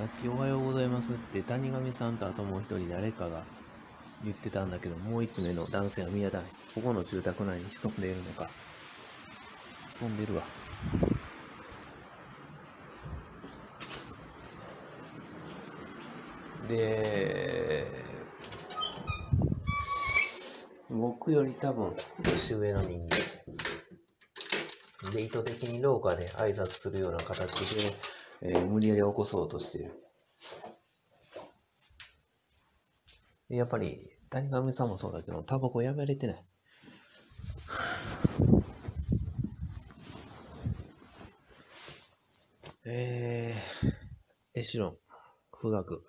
さっきおはようございますって谷上さんとあともう一人誰かが言ってたんだけど、もう一名の男性は見当たない。ここの住宅内に潜んでいるのか。潜んでるわ。で、僕より多分年上の人間。で、意図的に廊下で挨拶するような形で、えー、無理やり起こそうとしている。やっぱり、谷上さんもそうだけど、タバコやめれてない。えー、エシロン、富岳。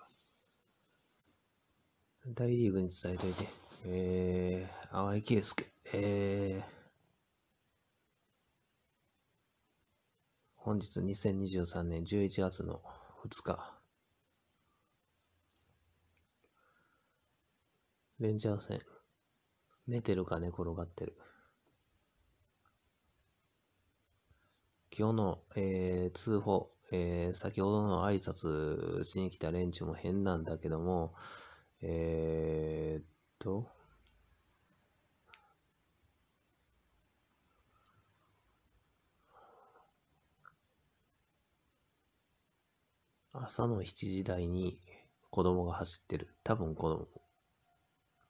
大リーグに伝えといて。えー、淡井圭介。えー、本日2023年11月の2日、レンジャー戦、寝てるか寝転がってる。今日の、えー、通報、えー、先ほどの挨拶しに来た連中も変なんだけども、えー、っと、朝の7時台に子供が走ってる。多分子供。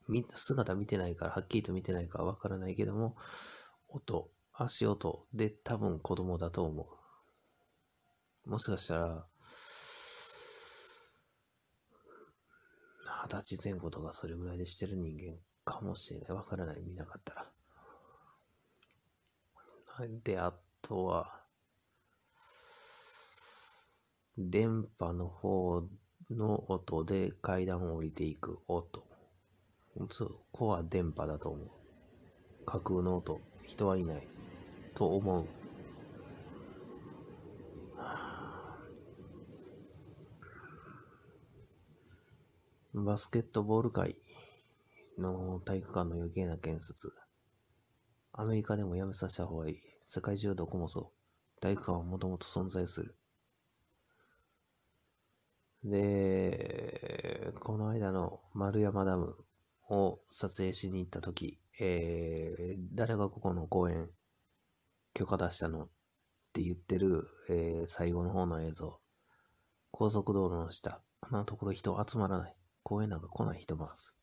み、姿見てないから、はっきりと見てないからわからないけども、音、足音で多分子供だと思う。もしかしたら、二十歳前後とかそれぐらいでしてる人間かもしれない。わからない。見なかったら。で、あとは、電波の方の音で階段を降りていく音。そう、こは電波だと思う。架空の音。人はいない。と思う。バスケットボール界の体育館の余計な建設。アメリカでもやめさせた方がいい。世界中どこもそう。体育館はもともと存在する。で、この間の丸山ダムを撮影しに行った時、えー、誰がここの公園許可出したのって言ってる、えー、最後の方の映像。高速道路の下。あんなところ人集まらない。公園なんか来ない人ます。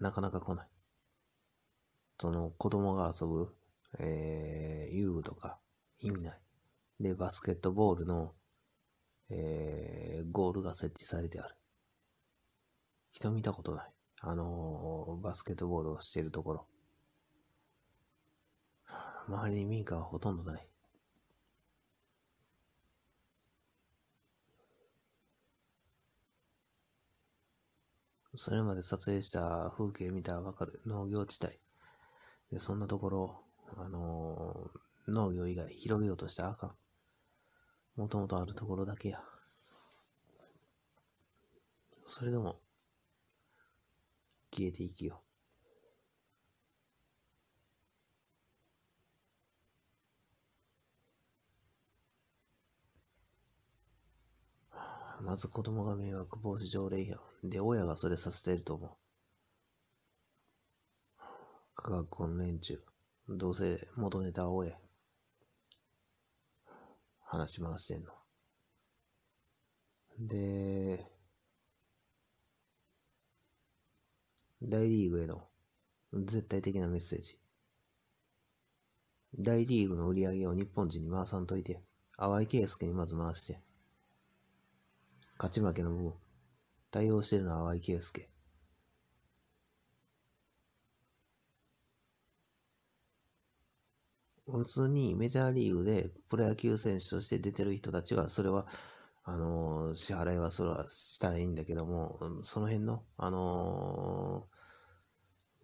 なかなか来ない。その子供が遊ぶ、えー、遊具とか意味ない。で、バスケットボールのえー、ゴールが設置されてある。人見たことない。あのー、バスケットボールをしているところ。周りに民家はほとんどない。それまで撮影した風景見たらわかる農業地帯。で、そんなところ、あのー、農業以外広げようとしたらあかん。もともとあるところだけや。それでも、消えていきよ。まず子供が迷惑防止条例や。で、親がそれさせてると思う。学校の連中。どうせ元ネタは親話し回してんの。で、大リーグへの絶対的なメッセージ。大リーグの売り上げを日本人に回さんといて、淡井圭介にまず回して、勝ち負けの部分、対応してるのは淡井圭介。普通にメジャーリーグでプロ野球選手として出てる人たちは、それは、あのー、支払いはそれはしたらいいんだけども、その辺の、あの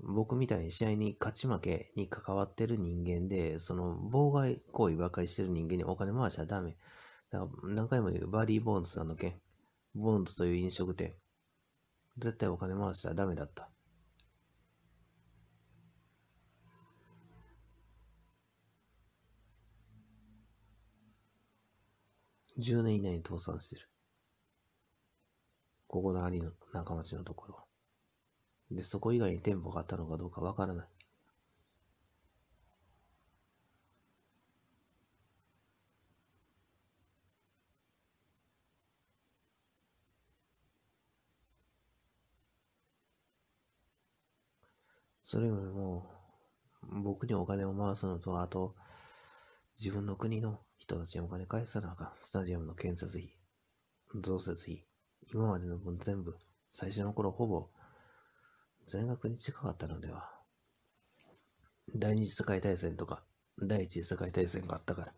ー、僕みたいに試合に勝ち負けに関わってる人間で、その妨害行為ばかりしてる人間にお金回しちゃダメ。だから何回も言う、バリー・ボーンズさんの件、ボーンズという飲食店、絶対お金回しちゃダメだった。10年以内に倒産してる。ここの兄の中町のところで、そこ以外に店舗があったのかどうかわからない。それよりも、僕にお金を回すのと、あと、自分の国の人たちにお金返さなあかん。スタジアムの建設費、増設費、今までの分全部、最初の頃ほぼ全額に近かったのでは。第二次世界大戦とか、第一次世界大戦があったから、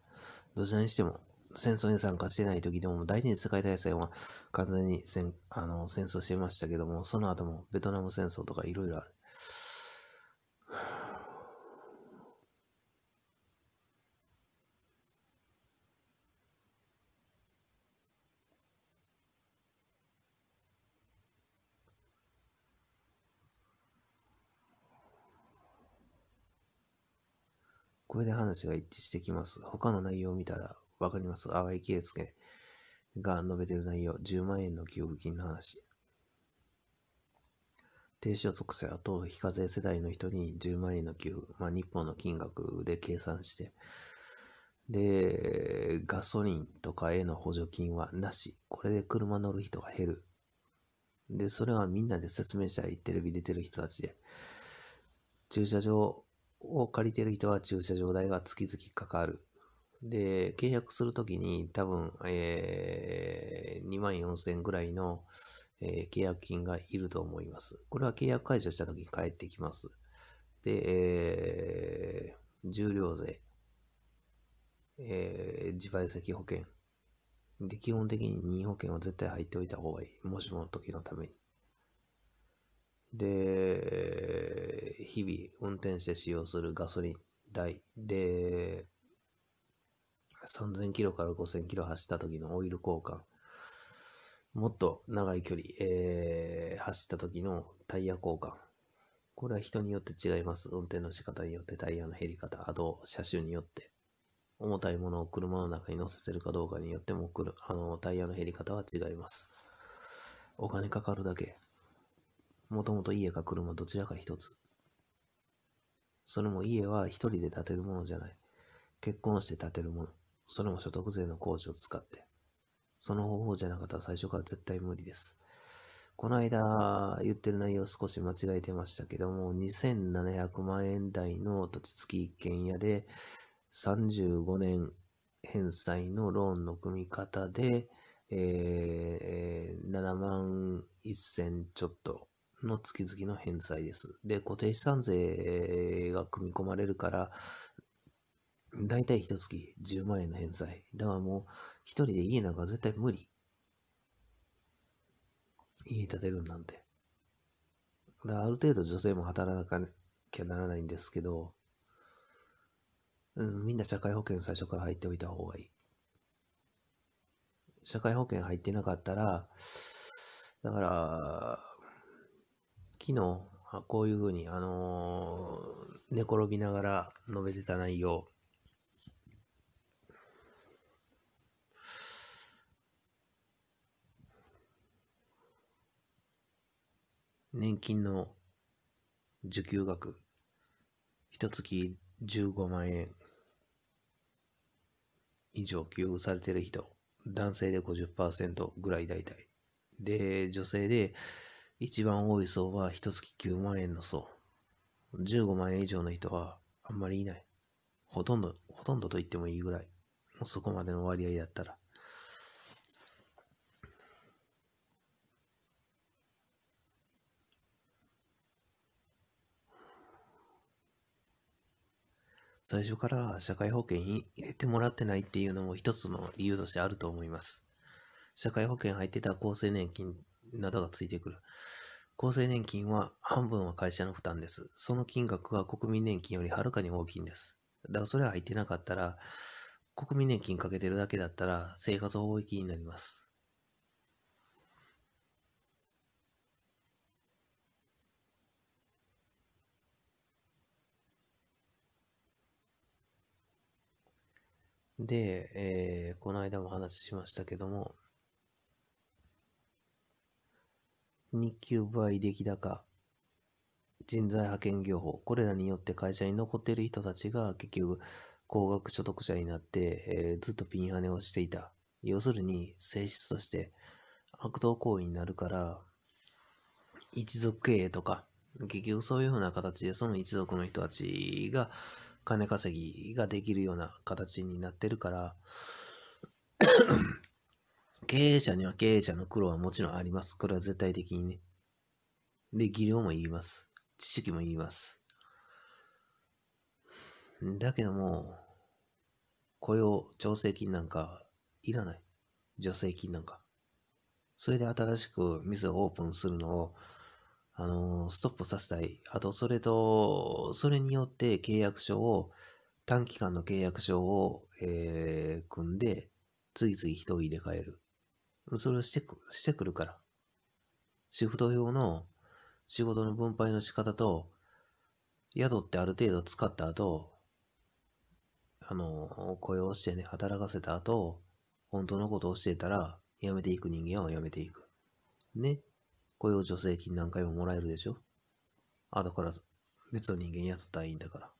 どちらにしても戦争に参加してない時でも、第二次世界大戦は完全に戦あの戦争してましたけども、その後もベトナム戦争とかいろいろある。これで話が一致してきます。他の内容を見たらわかります。淡井圭介が述べてる内容、10万円の給付金の話。低所得者と非課税世代の人に10万円の給付、まあ、日本の金額で計算して、で、ガソリンとかへの補助金はなし。これで車乗る人が減る。で、それはみんなで説明したい。テレビ出てる人たちで。駐車場を借りてる人は駐車場代が月々かかる。で、契約するときに多分、えー、2万4000円ぐらいの、えー、契約金がいると思います。これは契約解除したときに返ってきます。で、えー、重量税、えー、自賠責保険。で、基本的に任意保険は絶対入っておいた方がいい。もしもの時のために。で、日々運転して使用するガソリン代で、3000キロから5000キロ走った時のオイル交換。もっと長い距離、えー、走った時のタイヤ交換。これは人によって違います。運転の仕方によってタイヤの減り方、あと車種によって。重たいものを車の中に乗せてるかどうかによっても、あのタイヤの減り方は違います。お金かかるだけ。もともと家か車どちらか一つ。それも家は一人で建てるものじゃない。結婚して建てるもの。それも所得税の控除を使って。その方法じゃなかったら最初から絶対無理です。この間言ってる内容少し間違えてましたけども、2700万円台の土地付き一軒家で35年返済のローンの組み方で、えー、7万1000ちょっとの月々の返済です。で、固定資産税が組み込まれるから、だいたい一月10万円の返済。だからもう、一人で家なんか絶対無理。家建てるなんて。だからある程度女性も働かなきゃならないんですけど、うん、みんな社会保険最初から入っておいた方がいい。社会保険入ってなかったら、だから、昨日、こういうふうに、あのー、寝転びながら述べてた内容、年金の受給額、一月15万円以上給付されてる人、男性で50%ぐらい大体。で、女性で一番多い層は一月9万円の層。15万円以上の人はあんまりいない。ほとんど、ほとんどと言ってもいいぐらい。そこまでの割合だったら。最初から社会保険に入れてもらってないっていうのも一つの理由としてあると思います。社会保険入ってた厚生年金などがついてくる。厚生年金は半分は会社の負担です。その金額は国民年金よりはるかに大きいんです。だからそれは入ってなかったら、国民年金かけてるだけだったら生活保護金になります。で、えー、この間も話しましたけども、日給倍出来高、人材派遣業法、これらによって会社に残っている人たちが結局高額所得者になって、えー、ずっとピンハネをしていた。要するに性質として悪党行為になるから、一族経営とか、結局そういうふうな形でその一族の人たちが金稼ぎができるような形になってるから経営者には経営者の苦労はもちろんあります。これは絶対的にね。で、技量も言います。知識も言います。だけども、雇用調整金なんかいらない。助成金なんか。それで新しく店をオープンするのを、あのー、ストップさせたい。あと、それと、それによって契約書を、短期間の契約書を、えー、組んで、次々人を入れ替える。それをしてく、してくるから。シフト表の仕事の分配の仕方と、宿ってある程度使った後、あの、雇用してね、働かせた後、本当のことを教えたら、辞めていく人間は辞めていく。ね。雇用助成金何回ももらえるでしょ後から別の人間雇ったらいいんだから。だか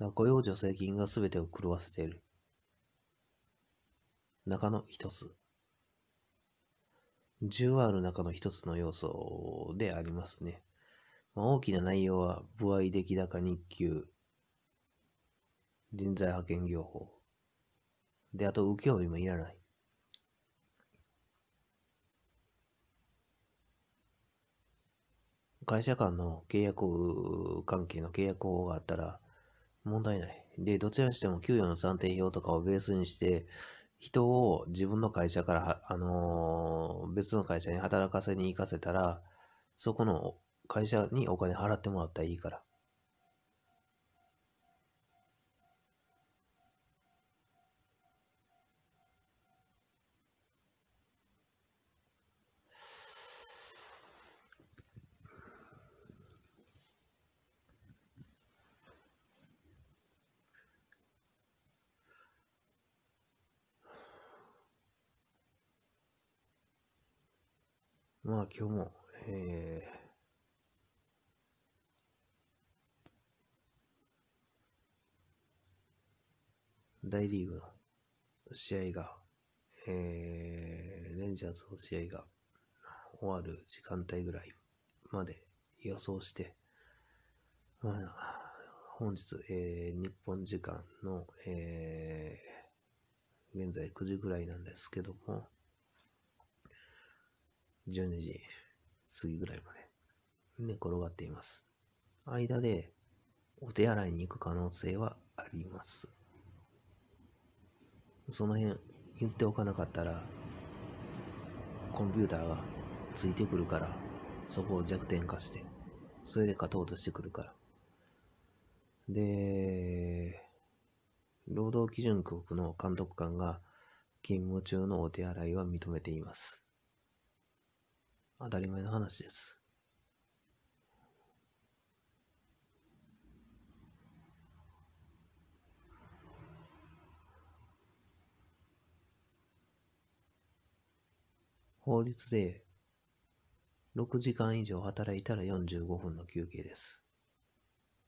ら雇用助成金が全てを狂わせている。中の一つ。重ある中の一つの要素でありますね。まあ、大きな内容は、部合出来高日給、人材派遣業法。で、あと、請負もいらない。会社間の契約関係の契約法があったら問題ない。で、どちらにしても給与の算定表とかをベースにして、人を自分の会社から、あのー、別の会社に働かせに行かせたら、そこの会社にお金払ってもらったらいいから。まあ今日も、えー、大リーグの試合が、えー、レンジャーズの試合が終わる時間帯ぐらいまで予想して、まあ、本日、えー、日本時間の、えー、現在9時ぐらいなんですけども、12時過ぎぐらいまで寝転がっています。間でお手洗いに行く可能性はあります。その辺言っておかなかったらコンピューターがついてくるからそこを弱点化してそれで勝とうとしてくるから。で、労働基準局の監督官が勤務中のお手洗いは認めています。当たり前の話です。法律で6時間以上働いたら45分の休憩です。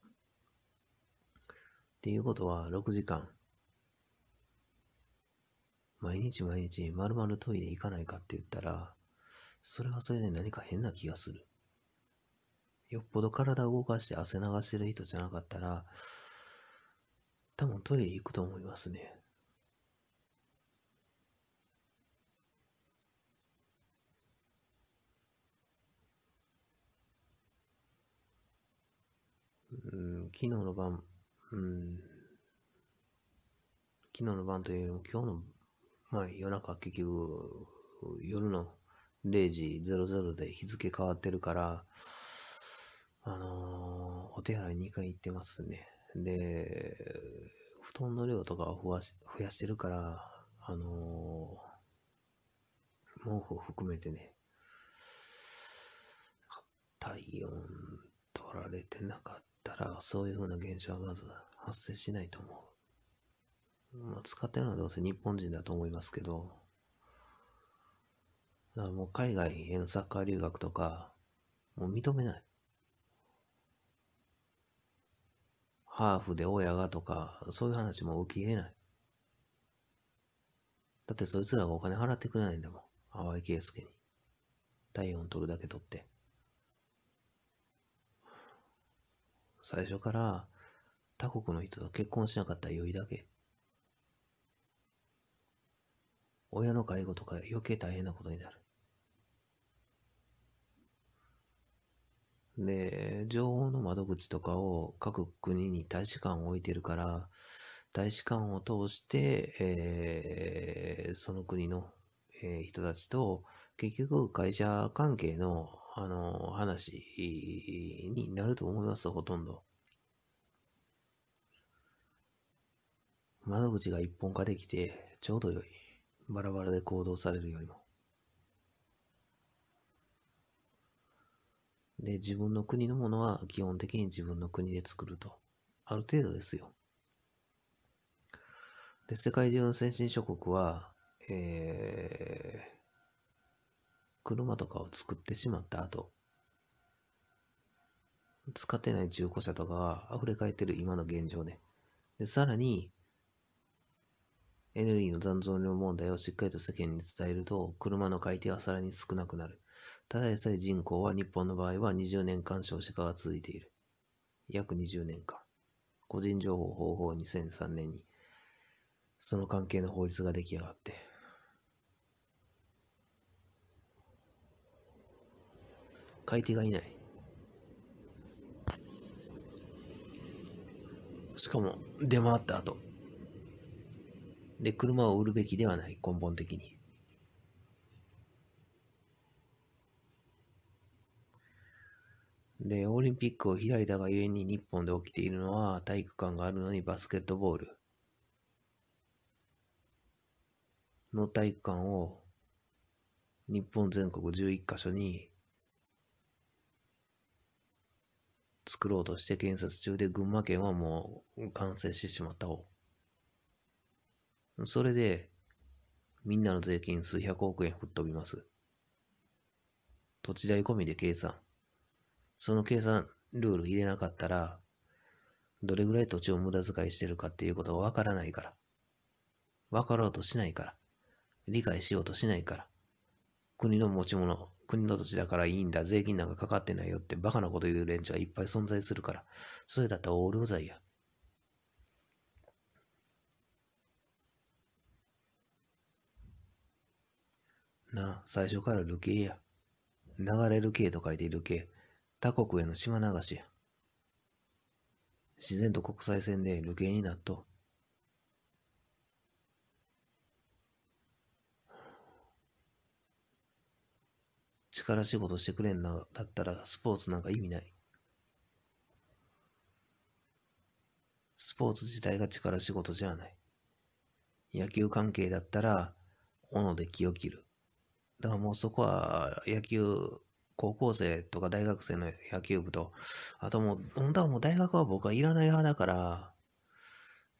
っていうことは6時間毎日毎日まるまるトイレ行かないかって言ったらそれはそれで何か変な気がする。よっぽど体を動かして汗流してる人じゃなかったら、多分トイレ行くと思いますね。うん、昨日の晩、うん、昨日の晩というよりも今日の、まあ夜中結局、夜の0時00で日付変わってるから、あのー、お手洗い2回行ってますね。で、布団の量とかを増やし増やしてるから、あのー、毛布を含めてね、体温取られてなかったら、そういう風な現象はまず発生しないと思う。使ってるのはどうせ日本人だと思いますけど、だからもう海外へのサッカー留学とか、もう認めない。ハーフで親がとか、そういう話も受け入れない。だってそいつらがお金払ってくれないんだもん。淡井圭介に。体温取るだけ取って。最初から他国の人と結婚しなかったら良いだけ。親の介護とか余計大変なことになる。で、情報の窓口とかを各国に大使館を置いてるから、大使館を通して、えー、その国の、えー、人たちと、結局会社関係の、あの、話になると思います、ほとんど。窓口が一本化できて、ちょうど良い。バラバラで行動されるよりも。で、自分の国のものは基本的に自分の国で作ると。ある程度ですよ。で、世界中の先進諸国は、えー、車とかを作ってしまった後、使ってない中古車とかは溢れ返ってる今の現状で。で、さらに、エネルギーの残存量問題をしっかりと世間に伝えると、車の買い手はさらに少なくなる。ただでさえ人口は日本の場合は20年間少子化が続いている。約20年間。個人情報保護法2003年に、その関係の法律が出来上がって、買い手がいない。しかも、出回った後。で、車を売るべきではない、根本的に。で、オリンピックを開いたがゆえに日本で起きているのは体育館があるのにバスケットボールの体育館を日本全国11カ所に作ろうとして建設中で群馬県はもう完成してしまった方。それでみんなの税金数百億円吹っ飛びます。土地代込みで計算。その計算ルール入れなかったら、どれぐらい土地を無駄遣いしてるかっていうことはわからないから。わかろうとしないから。理解しようとしないから。国の持ち物、国の土地だからいいんだ、税金なんかかかってないよってバカなこと言う連中はいっぱい存在するから。それだったらオールウや。なあ、最初から流刑や。流れる刑と書いて流刑。他国への島流しや。自然と国際線で流刑になっと。力仕事してくれんな、だったらスポーツなんか意味ない。スポーツ自体が力仕事じゃない。野球関係だったら、斧で気を切る。だからもうそこは野球高校生とか大学生の野球部と、あともう、本当はもう大学は僕はいらない派だから、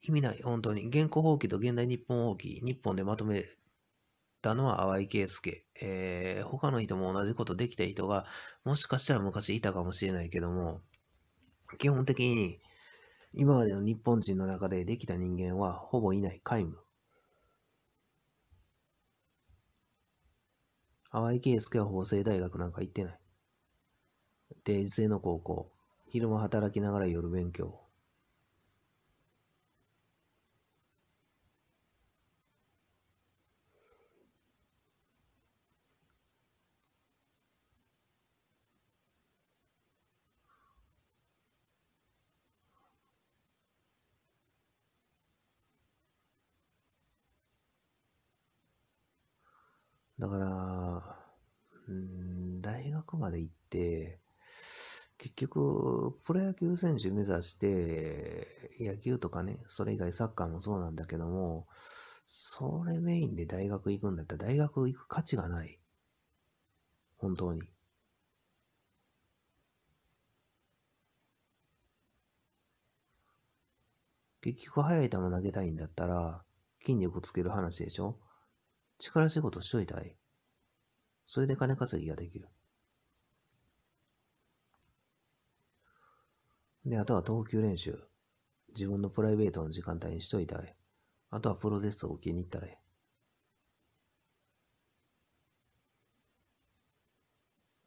意味ない、本当に。現行法規と現代日本法規、日本でまとめたのは淡井圭介。えー、他の人も同じことできた人が、もしかしたら昔いたかもしれないけども、基本的に、今までの日本人の中でできた人間はほぼいない皆無。河合圭介は法政大学なんか行ってない。定時制の高校。昼も働きながら夜勉強。だから、うん、大学まで行って、結局、プロ野球選手目指して、野球とかね、それ以外サッカーもそうなんだけども、それメインで大学行くんだったら大学行く価値がない。本当に。結局速い球投げたいんだったら、筋力つける話でしょ力仕事しといたい。それで金稼ぎができる。で、あとは投球練習。自分のプライベートの時間帯にしといたい。あとはプロテストを受けに行ったらい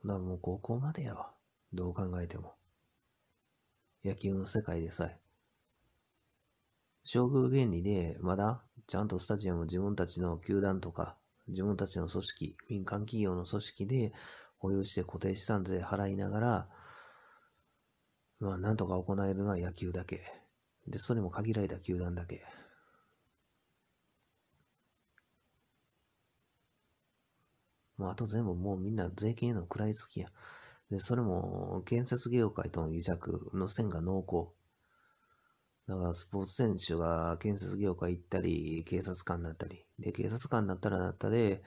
い。な、もう高校までやわ。どう考えても。野球の世界でさえ。将軍原理で、まだちゃんとスタジアム自分たちの球団とか、自分たちの組織、民間企業の組織で保有して固定資産税払いながら、まあ、なんとか行えるのは野球だけ。で、それも限られた球団だけ。まあ、あと全部もうみんな税金への食らいつきや。で、それも建設業界との癒着の線が濃厚。だからスポーツ選手が建設業界行ったり、警察官になったり、で、警察官になったらなったで、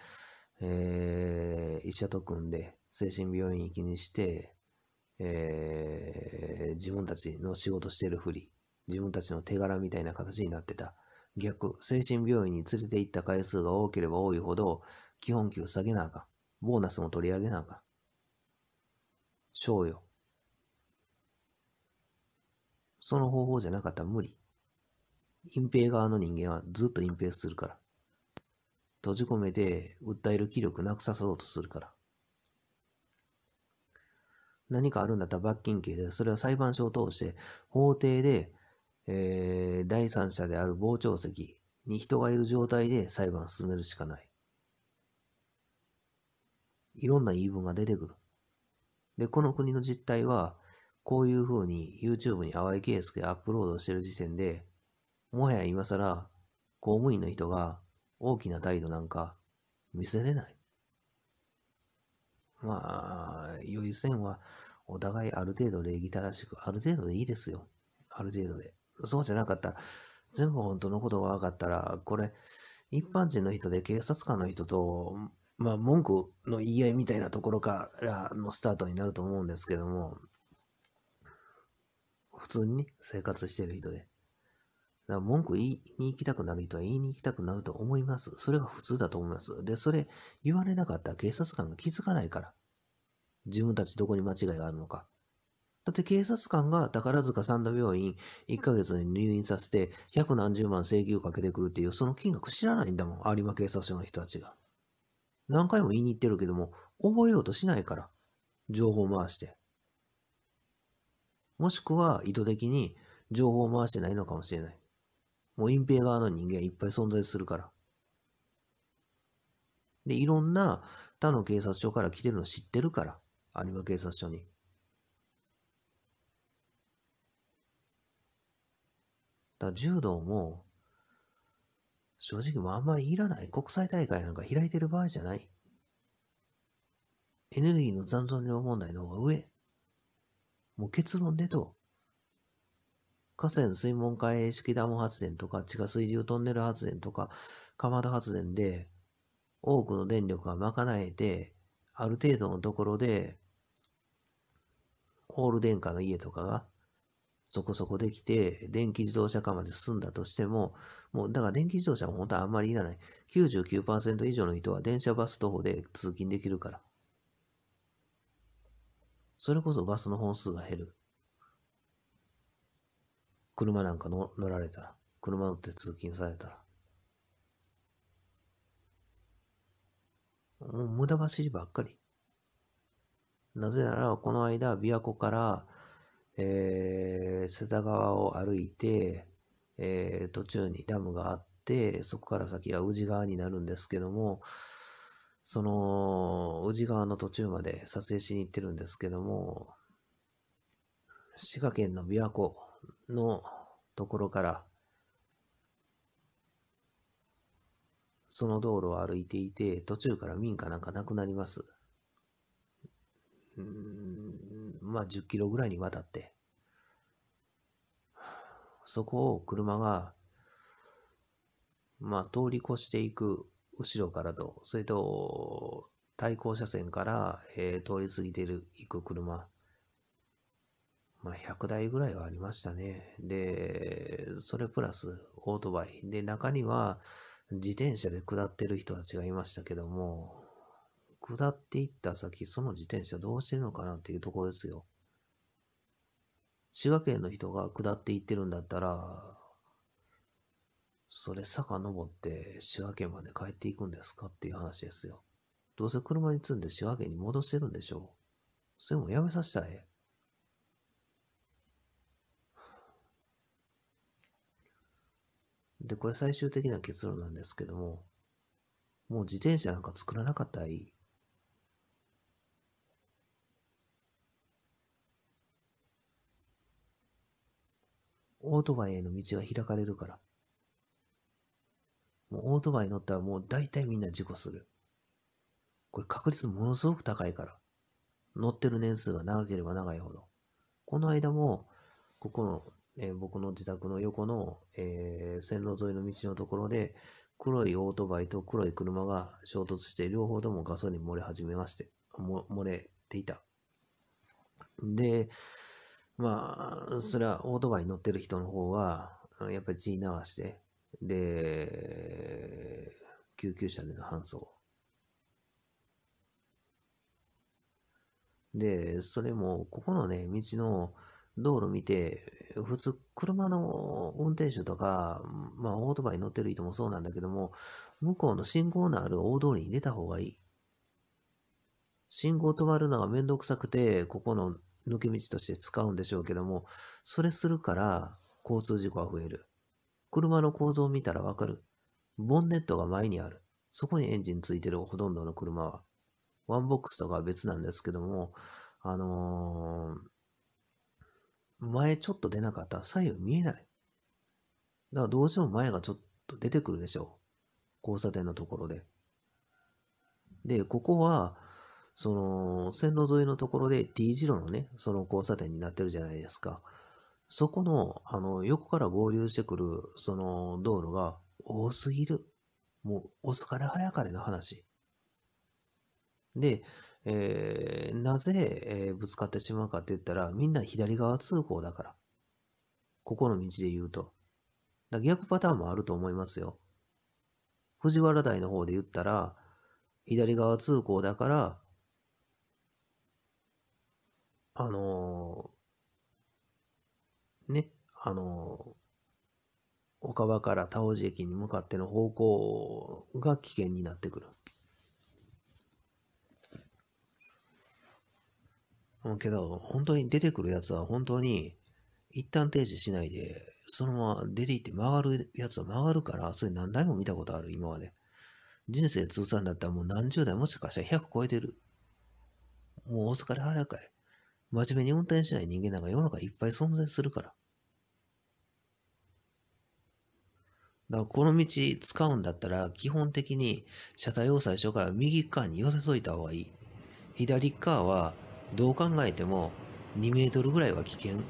えー、医者と組んで、精神病院行きにして、えー、自分たちの仕事してるふり、自分たちの手柄みたいな形になってた。逆、精神病院に連れて行った回数が多ければ多いほど、基本給下げなあかん。ボーナスも取り上げなあかん。賞与。その方法じゃなかったら無理。隠蔽側の人間はずっと隠蔽するから。閉じ込めて訴える気力なくさそうとするから。何かあるんだったら罰金刑で、それは裁判所を通して法廷で、えー、第三者である傍聴席に人がいる状態で裁判を進めるしかない。いろんな言い分が出てくる。で、この国の実態は、こういう風に YouTube に淡いケースでアップロードしてる時点で、もはや今更公務員の人が大きな態度なんか見せれない。まあ、良い線はお互いある程度礼儀正しく、ある程度でいいですよ。ある程度で。そうじゃなかったら、全部本当のことが分かったら、これ、一般人の人で警察官の人と、まあ、文句の言い合いみたいなところからのスタートになると思うんですけども、普通に、生活してる人で。だから文句言いに行きたくなる人は言いに行きたくなると思います。それは普通だと思います。で、それ言われなかったら警察官が気づかないから。自分たちどこに間違いがあるのか。だって警察官が宝塚三田病院1ヶ月に入院させて百何十万請求かけてくるっていうその金額知らないんだもん。有馬警察署の人たちが。何回も言いに行ってるけども、覚えようとしないから。情報回して。もしくは意図的に情報を回してないのかもしれない。もう隠蔽側の人間いっぱい存在するから。で、いろんな他の警察署から来てるの知ってるから。アニマ警察署に。だ柔道も、正直もあんまりいらない国際大会なんか開いてる場合じゃない。エネルギーの残存量問題の方が上。もう結論でと。河川水門海栄式ダム発電とか、地下水流トンネル発電とか、ま田発電で、多くの電力が賄えて、ある程度のところで、オール電化の家とかが、そこそこできて、電気自動車化まで進んだとしても、もう、だから電気自動車も本当はあんまりいらない。99%以上の人は電車バス徒歩で通勤できるから。それこそバスの本数が減る。車なんか乗乗られたら、車乗って通勤されたら。もう無駄走りばっかり。なぜなら、この間、琵琶湖から、えー、瀬田川を歩いて、えー、途中にダムがあって、そこから先は宇治川になるんですけども、その、宇治川の途中まで撮影しに行ってるんですけども、滋賀県の琵琶湖のところから、その道路を歩いていて、途中から民家なんかなくなります。うん、まあ10キロぐらいにわたって。そこを車が、まあ通り越していく後ろからと、それと、対向車線から、えー、通り過ぎてる、行く車。まあ、100台ぐらいはありましたね。で、それプラス、オートバイ。で、中には、自転車で下ってる人たちがいましたけども、下っていった先、その自転車どうしてるのかなっていうところですよ。滋賀県の人が下っていってるんだったら、それ遡って滋賀県まで帰っていくんですかっていう話ですよ。どうせ車に積んで滋賀県に戻してるんでしょう。それもやめさせたい。で、これ最終的な結論なんですけども、もう自転車なんか作らなかったらいい。オートバイへの道が開かれるから。もうオートバイ乗ったらもう大体みんな事故する。これ確率ものすごく高いから。乗ってる年数が長ければ長いほど。この間も、ここの、えー、僕の自宅の横の、えー、線路沿いの道のところで、黒いオートバイと黒い車が衝突して、両方ともガソリン漏れ始めまして、漏れていた。で、まあ、それはオートバイに乗ってる人の方は、やっぱり血流して、で、救急車での搬送。で、それも、ここのね、道の道路見て、普通、車の運転手とか、まあ、オートバイ乗ってる人もそうなんだけども、向こうの信号のある大通りに出た方がいい。信号止まるのがめんどくさくて、ここの抜け道として使うんでしょうけども、それするから、交通事故は増える。車の構造を見たらわかる。ボンネットが前にある。そこにエンジンついてるほとんどの車は。ワンボックスとかは別なんですけども、あのー、前ちょっと出なかったら左右見えない。だからどうしても前がちょっと出てくるでしょう。交差点のところで。で、ここは、その、線路沿いのところで T 字路のね、その交差点になってるじゃないですか。そこの、あの、横から合流してくる、その、道路が多すぎる。もう、遅かれ早かれの話。で、えー、なぜ、えー、ぶつかってしまうかって言ったら、みんな左側通行だから。ここの道で言うと。だ逆パターンもあると思いますよ。藤原台の方で言ったら、左側通行だから、あのあの、岡場から田尾寺駅に向かっての方向が危険になってくる。けど、本当に出てくるやつは本当に一旦停止しないで、そのまま出て行って曲がるやつは曲がるから、それ何台も見たことある、今まで。人生通算だったらもう何十台もしかしたら100超えてる。もうお疲れ腹かれ。真面目に運転しない人間なんか世の中いっぱい存在するから。だからこの道使うんだったら、基本的に車体を最初から右側に寄せといた方がいい。左側は、どう考えても2メートルぐらいは危険。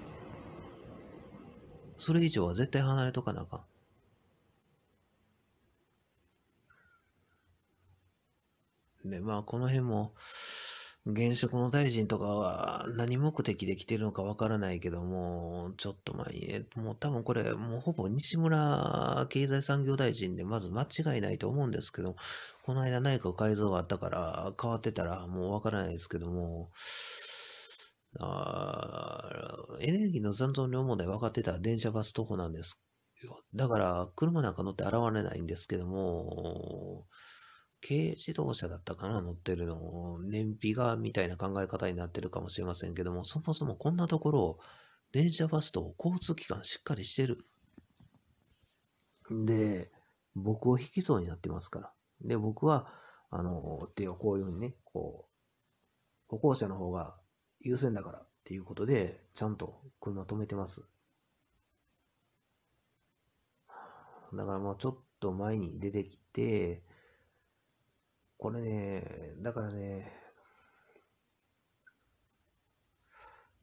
それ以上は絶対離れとかなあかん。で、まあ、この辺も、現職の大臣とかは何目的で来てるのかわからないけども、ちょっと前に、ね、もう多分これ、もうほぼ西村経済産業大臣でまず間違いないと思うんですけど、この間内閣改造があったから変わってたらもうわからないですけども、あエネルギーの残存量問題分かってたら電車バス徒歩なんですよ。だから、車なんか乗って現れないんですけども、軽自動車だったかな乗ってるの。燃費が、みたいな考え方になってるかもしれませんけども、そもそもこんなところを、電車バスと交通機関しっかりしてる。で、僕を引きそうになってますから。で、僕は、あの、手をこういうふうにね、こう、歩行者の方が優先だからっていうことで、ちゃんと車止めてます。だからもうちょっと前に出てきて、これね、だからね、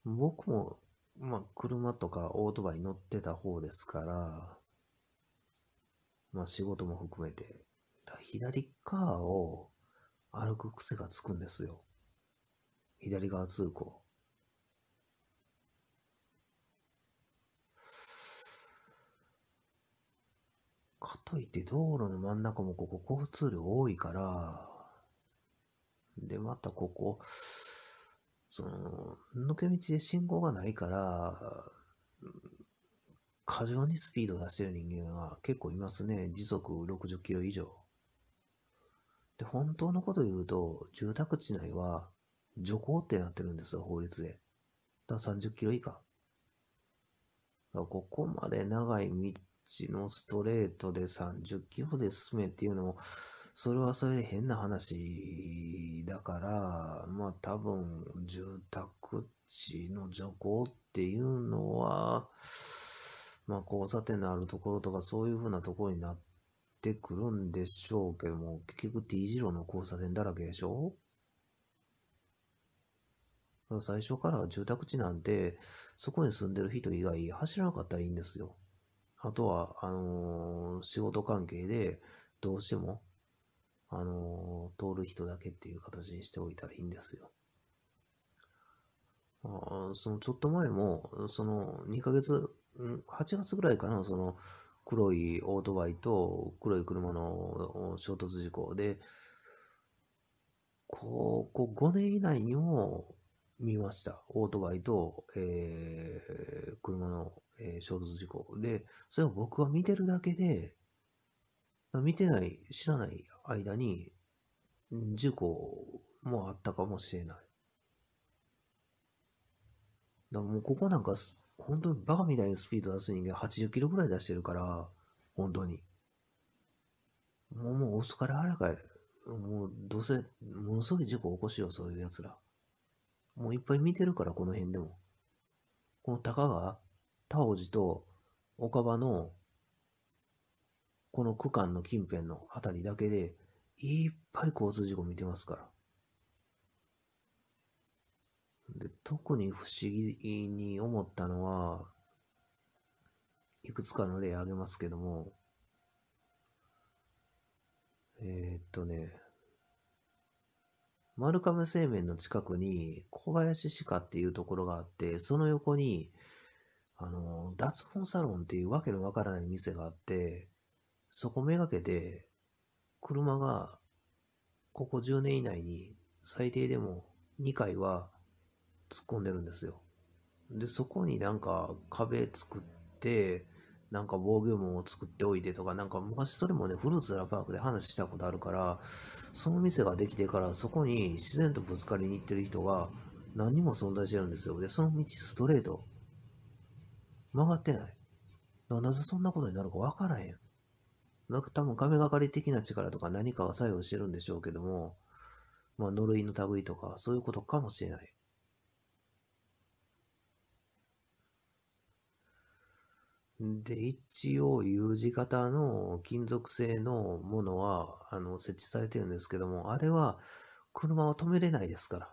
僕も、まあ、車とかオートバイ乗ってた方ですから、まあ、仕事も含めて、左側を歩く癖がつくんですよ。左側通行。かといって道路の真ん中もここ交通量多いから、で、またここ、その、抜け道で信号がないから、過剰にスピード出してる人間は結構いますね。時速60キロ以上。で、本当のこと言うと、住宅地内は徐行ってなってるんですよ、法律で。だから30キロ以下。だからここまで長い道チのストレートで30キロで進めっていうのも、それはそれで変な話だから、まあ多分住宅地の徐行っていうのは、まあ交差点のあるところとかそういう風なところになってくるんでしょうけども、結局 T 字路の交差点だらけでしょ最初から住宅地なんて、そこに住んでる人以外走らなかったらいいんですよ。あとは、あのー、仕事関係で、どうしても、あのー、通る人だけっていう形にしておいたらいいんですよ。あそのちょっと前も、その2ヶ月、8月ぐらいかな、その黒いオートバイと黒い車の衝突事故で、ここ5年以内にも見ました。オートバイと、えー、車のえー、衝突事故。で、それを僕は見てるだけで、見てない、知らない間に、事故もあったかもしれない。だもうここなんか、本当にバカみたいにスピード出す人間80キロぐらい出してるから、本当に。もう、もうお疲れあれかい。もう、どうせ、ものすごい事故起こしよう、そういう奴ら。もういっぱい見てるから、この辺でも。このたかが、タオジと岡場のこの区間の近辺のあたりだけでいっぱい交通事故見てますから。で、特に不思議に思ったのは、いくつかの例挙げますけども、えー、っとね、丸亀製麺の近くに小林歯科っていうところがあって、その横にあの、脱本サロンっていうわけのわからない店があって、そこめがけて、車が、ここ10年以内に最低でも2回は突っ込んでるんですよ。で、そこになんか壁作って、なんか防御門を作っておいてとか、なんか昔それもね、フルーツラパークで話したことあるから、その店ができてからそこに自然とぶつかりに行ってる人が何人も存在してるんですよ。で、その道ストレート。曲がってない。なぜそんなことになるかわからへん。なんか多分神がかり的な力とか何かが作用してるんでしょうけども、まあ呪いの類とかそういうことかもしれない。で、一応 U 字型の金属製のものは、あの、設置されてるんですけども、あれは車は止めれないですから。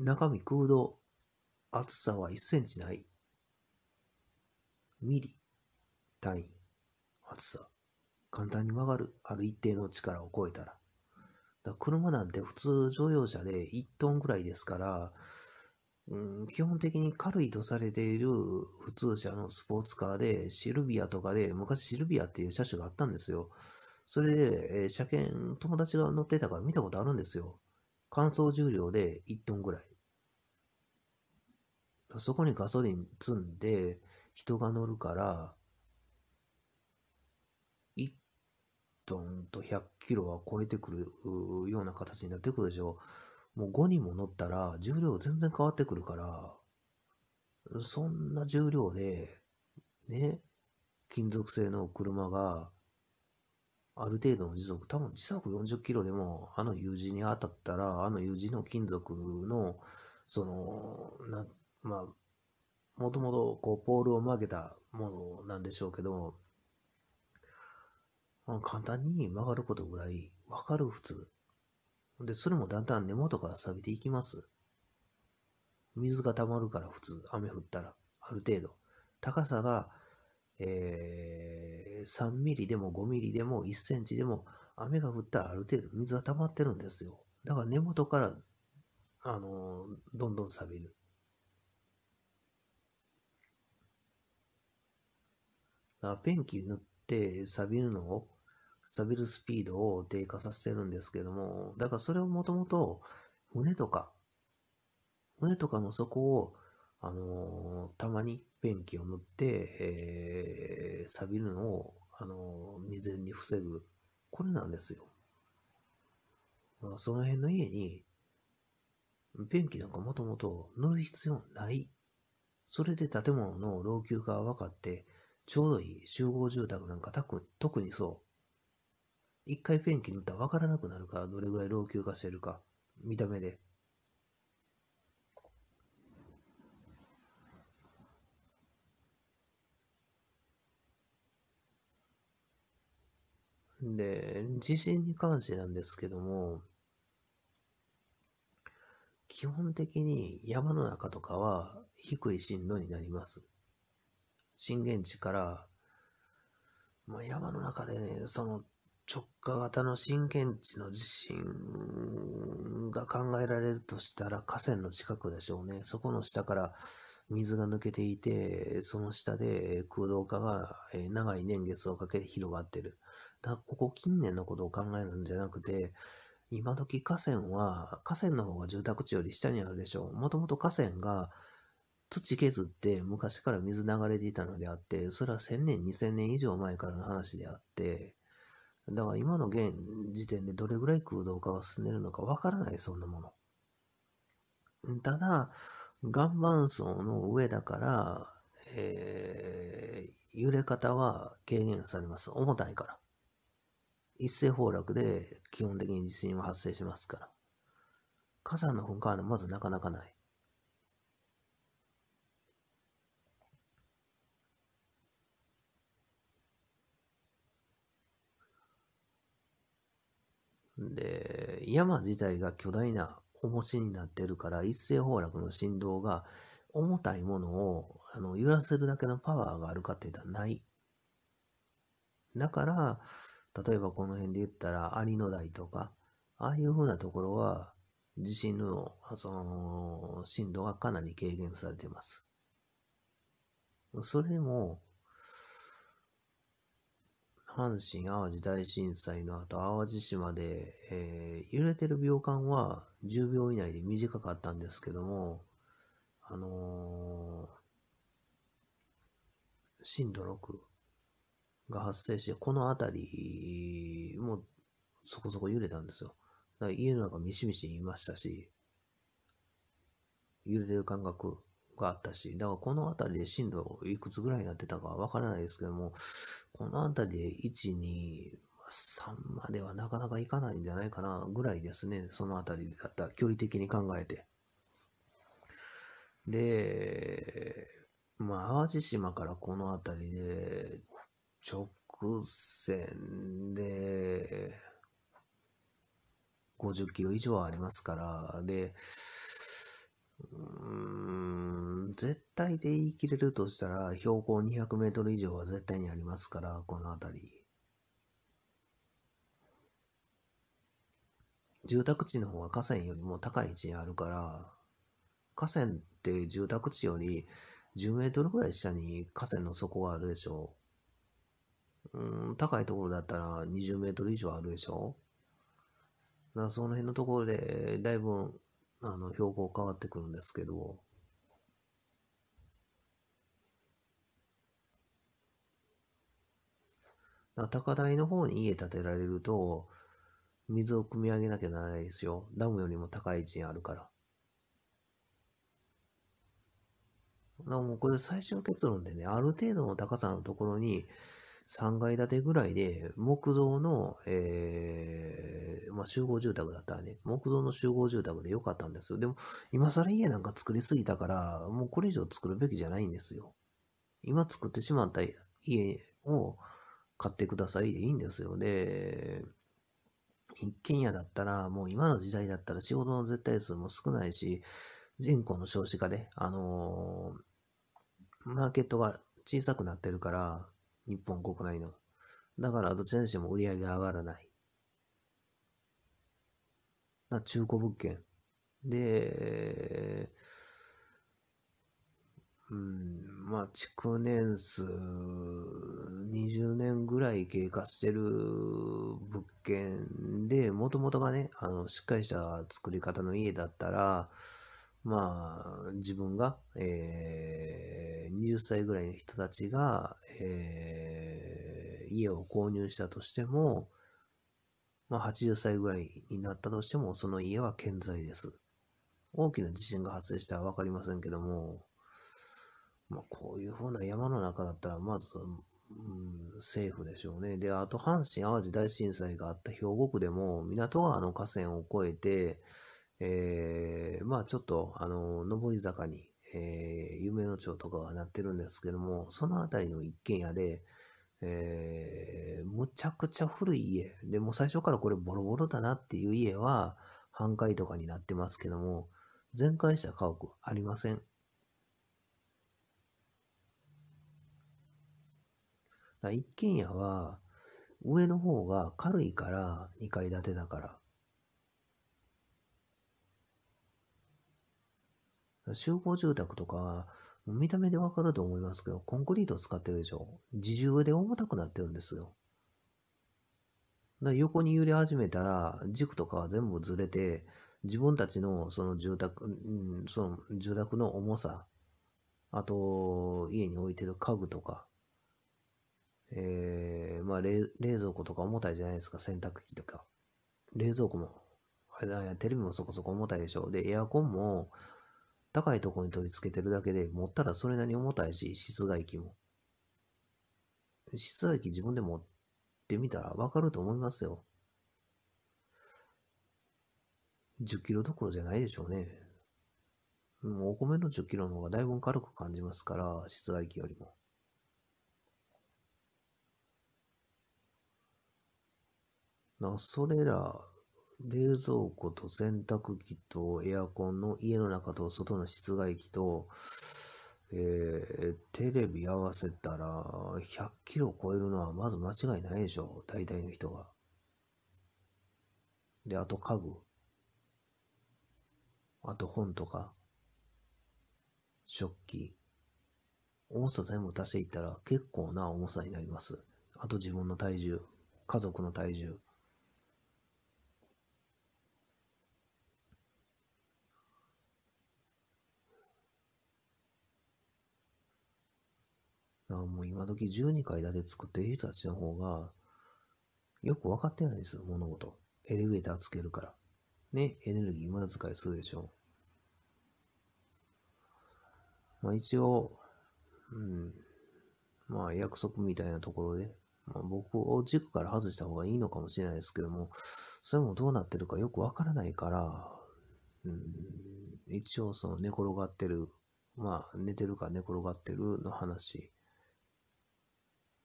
中身空洞。厚さは1センチない。ミリ単位、厚さ。簡単に曲がる。ある一定の力を超えたら。だ車なんて普通乗用車で1トンぐらいですから、うん、基本的に軽いとされている普通車のスポーツカーで、シルビアとかで、昔シルビアっていう車種があったんですよ。それで、えー、車検、友達が乗ってたから見たことあるんですよ。乾燥重量で1トンぐらい。そこにガソリン積んで、人が乗るから、1トンと100キロは超えてくるような形になってくるでしょう。もう5人も乗ったら重量全然変わってくるから、そんな重量で、ね、金属製の車が、ある程度の時速、多分時速40キロでも、あの友人に当たったら、あの友人の金属の、その、な、まあ、もともとこうポールを曲げたものなんでしょうけど、簡単に曲がることぐらいわかる普通。で、それもだんだん根元から錆びていきます。水が溜まるから普通、雨降ったら、ある程度。高さが、えー、3ミリでも5ミリでも1センチでも、雨が降ったらある程度水が溜まってるんですよ。だから根元から、あのー、どんどん錆びる。だからペンキ塗って錆びるのを、錆びるスピードを低下させてるんですけども、だからそれをもともと胸とか、胸とかの底を、あのー、たまにペンキを塗って、えー、錆びるのを、あのー、未然に防ぐ。これなんですよ。その辺の家に、ペンキなんかもともと塗る必要ない。それで建物の老朽化は分かって、ちょうどいい集合住宅なんか特にそう。一回ペンキ塗ったら分からなくなるから、どれぐらい老朽化してるか、見た目で。で、地震に関してなんですけども、基本的に山の中とかは低い震度になります。震源地から、まあ、山の中でね、その直下型の震源地の地震が考えられるとしたら河川の近くでしょうね。そこの下から水が抜けていて、その下で空洞化が長い年月をかけて広がってる。だからここ近年のことを考えるんじゃなくて、今時河川は、河川の方が住宅地より下にあるでしょう。もともと河川が土削って昔から水流れていたのであって、それは1000年、2000年以上前からの話であって、だから今の現時点でどれぐらい空洞化が進んでるのかわからない、そんなもの。ただ、岩盤層の上だから、えー、揺れ方は軽減されます。重たいから。一斉崩落で基本的に地震は発生しますから。火山の噴火はまずなかなかない。で、山自体が巨大な重しになってるから、一斉崩落の振動が重たいものをあの揺らせるだけのパワーがあるかって言ったらない。だから、例えばこの辺で言ったら、有野台とか、ああいう風なところは、地震の、その、振動がかなり軽減されています。それでも、阪神・淡路大震災の後、淡路島で、えー、揺れてる秒間は10秒以内で短かったんですけども、あのー、震度6が発生して、この辺りもそこそこ揺れたんですよ。だから家の中ミシミシ言いましたし、揺れてる感覚があったし、だからこの辺りで震度いくつぐらいになってたかわからないですけども、この辺りで1、2、3まではなかなかいかないんじゃないかなぐらいですね、その辺りだったら距離的に考えて。で、まあ、淡路島からこの辺りで、直線で、50キロ以上ありますから、で、うん、絶対で言い切れるとしたら、標高200メートル以上は絶対にありますから、この辺り。住宅地の方は河川よりも高い位置にあるから、河川って住宅地より10メートルぐらい下に河川の底があるでしょう。うん、高いところだったら20メートル以上あるでしょう。その辺のところで、だいぶあの、標高変わってくるんですけど、高台の方に家建てられると、水を汲み上げなきゃならないですよ。ダムよりも高い位置にあるから。だからもうこれ最終結論でね、ある程度の高さのところに、3階建てぐらいで、木造の、えー、まあ、集合住宅だったらね、木造の集合住宅で良かったんですよ。でも、今更家なんか作りすぎたから、もうこれ以上作るべきじゃないんですよ。今作ってしまった家を買ってくださいでいいんですよ。で、一軒家だったら、もう今の時代だったら仕事の絶対数も少ないし、人口の少子化で、あのー、マーケットが小さくなってるから、日本国内の。だから、どちらにしても売り上げ上がらない。な、中古物件。で、うん、まあ、築年数20年ぐらい経過してる物件で、もともとがね、あの、しっかりした作り方の家だったら、まあ、自分が、えー、20歳ぐらいの人たちが、えー、家を購入したとしても、まあ、80歳ぐらいになったとしても、その家は健在です。大きな地震が発生したらわかりませんけども、まあ、こういう風な山の中だったら、まず、うん、セーフでしょうね。で、あと、阪神・淡路大震災があった兵庫区でも、港川の河川を越えて、えー、まあちょっと、あの、上り坂に、えー、夢の町とかはなってるんですけども、そのあたりの一軒家で、えー、むちゃくちゃ古い家。で、も最初からこれボロボロだなっていう家は、半壊とかになってますけども、全壊した家屋ありません。一軒家は、上の方が軽いから、2階建てだから。集合住宅とか、見た目でわかると思いますけど、コンクリートを使ってるでしょ。自重で重たくなってるんですよ。だ横に揺れ始めたら、軸とかは全部ずれて、自分たちのその住宅、うん、その住宅の重さ、あと、家に置いてる家具とか、えー、まあ冷、冷蔵庫とか重たいじゃないですか、洗濯機とか。冷蔵庫も、あテレビもそこそこ重たいでしょ。で、エアコンも、高いとこに取り付けてるだけで持ったらそれなりに重たいし、室外機も。室外機自分で持ってみたらわかると思いますよ。10キロどころじゃないでしょうね。もうお米の10キロの方がだいぶ軽く感じますから、室外機よりも。な、それら、冷蔵庫と洗濯機とエアコンの家の中と外の室外機と、えー、テレビ合わせたら100キロ超えるのはまず間違いないでしょ。大体の人が。で、あと家具。あと本とか。食器。重さ全部足していったら結構な重さになります。あと自分の体重。家族の体重。もう今時12階建て作ってる人たちの方が、よく分かってないですよ、物事。エレベーターつけるから。ね、エネルギー無駄遣いするでしょう。まあ一応、うん、まあ約束みたいなところで、まあ僕を軸から外した方がいいのかもしれないですけども、それもどうなってるかよくわからないから、うん、一応その寝転がってる、まあ寝てるか寝転がってるの話、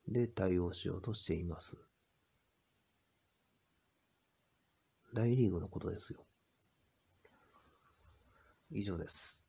で対応しようとしています。大リーグのことですよ。以上です。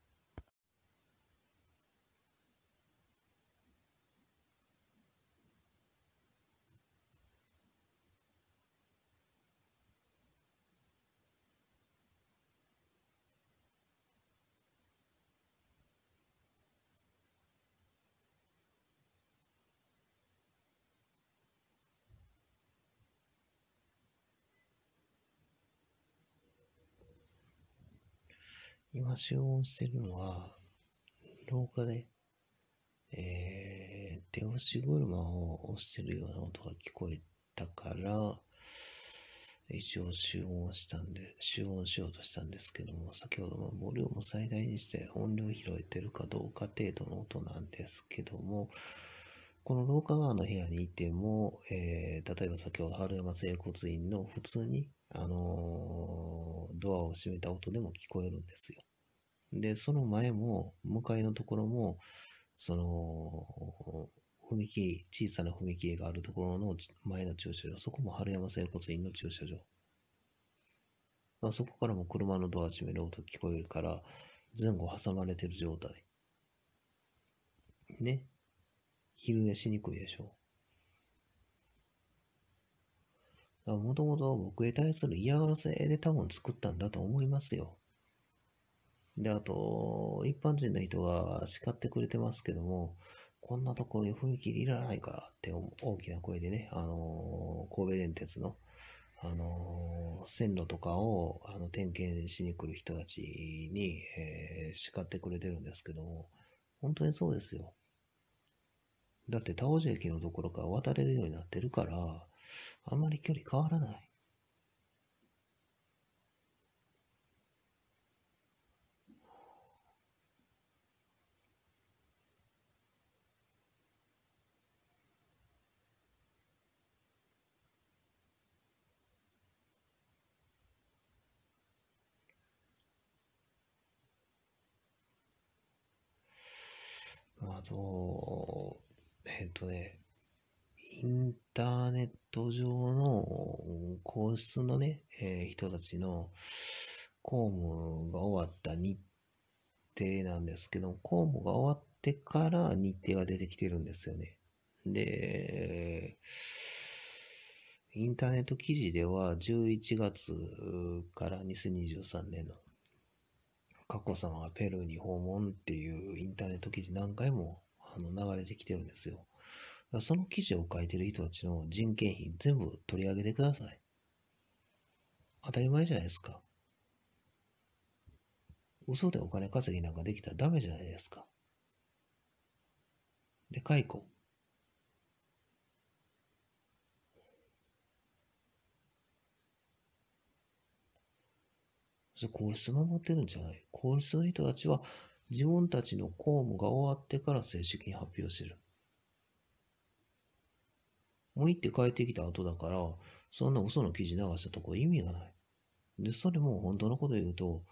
が集音してるのは、廊下で、えー、手押し車を押してるような音が聞こえたから、一応集音したんで、集音しようとしたんですけども、先ほどのボリュームを最大にして音量を拾えてるかどうか程度の音なんですけども、この廊下側の部屋にいても、えー、例えば先ほど春山整骨院の普通に、あのー、ドアを閉めた音でも聞こえるんですよ。で、その前も、向かいのところも、その、踏切、小さな踏切があるところの前の駐車場、そこも春山整骨院の駐車場。まあ、そこからも車のドア閉める音聞こえるから、前後挟まれてる状態。ね。昼寝しにくいでしょう。もともと僕へ対する嫌がらせで多分作ったんだと思いますよ。で、あと、一般人の人が叱ってくれてますけども、こんなところに踏切いらないからって大きな声でね、あの神戸電鉄の、あの線路とかを、あの、点検しに来る人たちに、えー、叱ってくれてるんですけども、本当にそうですよ。だって、田尾寺駅のところから渡れるようになってるから、あんまり距離変わらない。の、えっとね、インターネット上の皇室のね、えー、人たちの公務が終わった日程なんですけど、公務が終わってから日程が出てきてるんですよね。で、インターネット記事では11月から2023年の佳子さまがペルーに訪問っていうインターネット記事何回もあの流れてきてるんですよ。その記事を書いてる人たちの人件費全部取り上げてください。当たり前じゃないですか。嘘でお金稼ぎなんかできたらダメじゃないですか。で、解雇。皇室守ってるんじゃない皇室の人たちは自分たちの公務が終わってから正式に発表してる。もう行って帰ってきた後だから、そんな嘘の記事流したとこ意味がない。で、それも本当のこと言うと、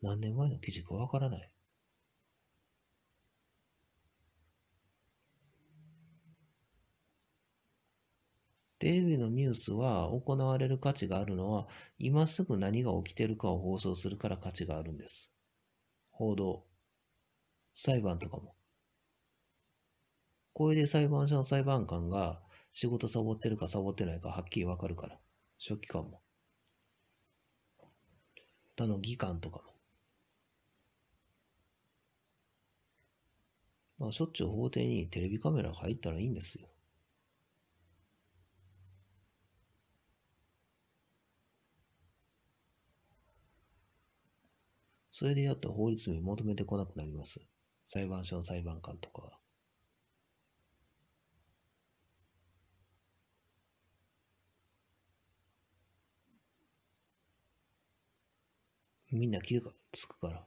何年前の記事かわからない。テレビのニュースは行われる価値があるのは、今すぐ何が起きてるかを放送するから価値があるんです。報道、裁判とかも。これで裁判所の裁判官が仕事サボってるかサボってないかはっきりわかるから。書記官も。他の議官とかも。まあ、しょっちゅう法廷にテレビカメラが入ったらいいんですよ。それでやっと法律に求めてこなくなります。裁判所の裁判官とか。みんな気がつくから。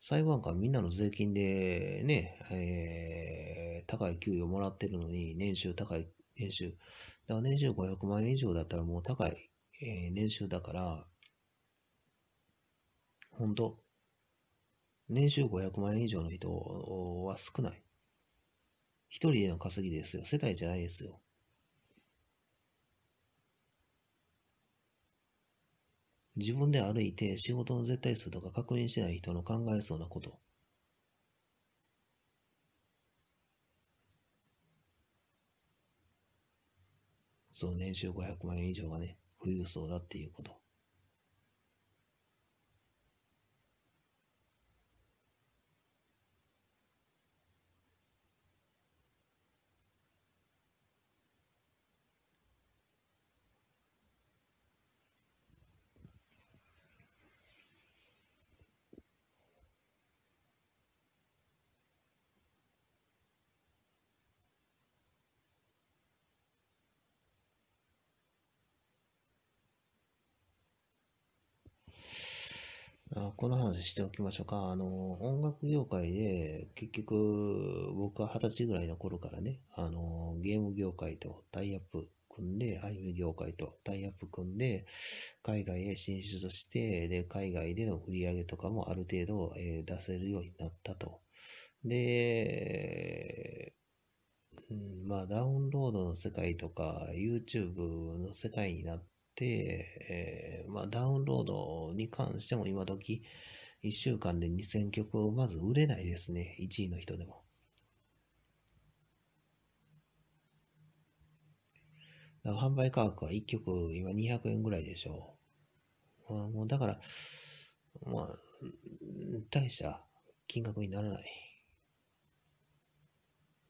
裁判官みんなの税金でね、えー、高い給与もらってるのに、年収高い、年収。だから年収500万円以上だったらもう高い、えー、年収だから、本当年収500万円以上の人は少ない。一人での稼ぎですよ。世帯じゃないですよ。自分で歩いて仕事の絶対数とか確認しない人の考えそうなこと。その年収500万円以上がね、富裕層だっていうこと。この話しておきましょうか。あの、音楽業界で、結局、僕は二十歳ぐらいの頃からね、あの、ゲーム業界とタイアップ組んで、アニメ業界とタイアップ組んで、海外へ進出して、で、海外での売り上げとかもある程度、えー、出せるようになったと。で、まあ、ダウンロードの世界とか、YouTube の世界になって、て、えー、まあ、ダウンロードに関しても今時、1週間で2000曲をまず売れないですね。1位の人でも。販売価格は1曲今200円ぐらいでしょう。まあ、もうだから、まあ、大した金額にならない。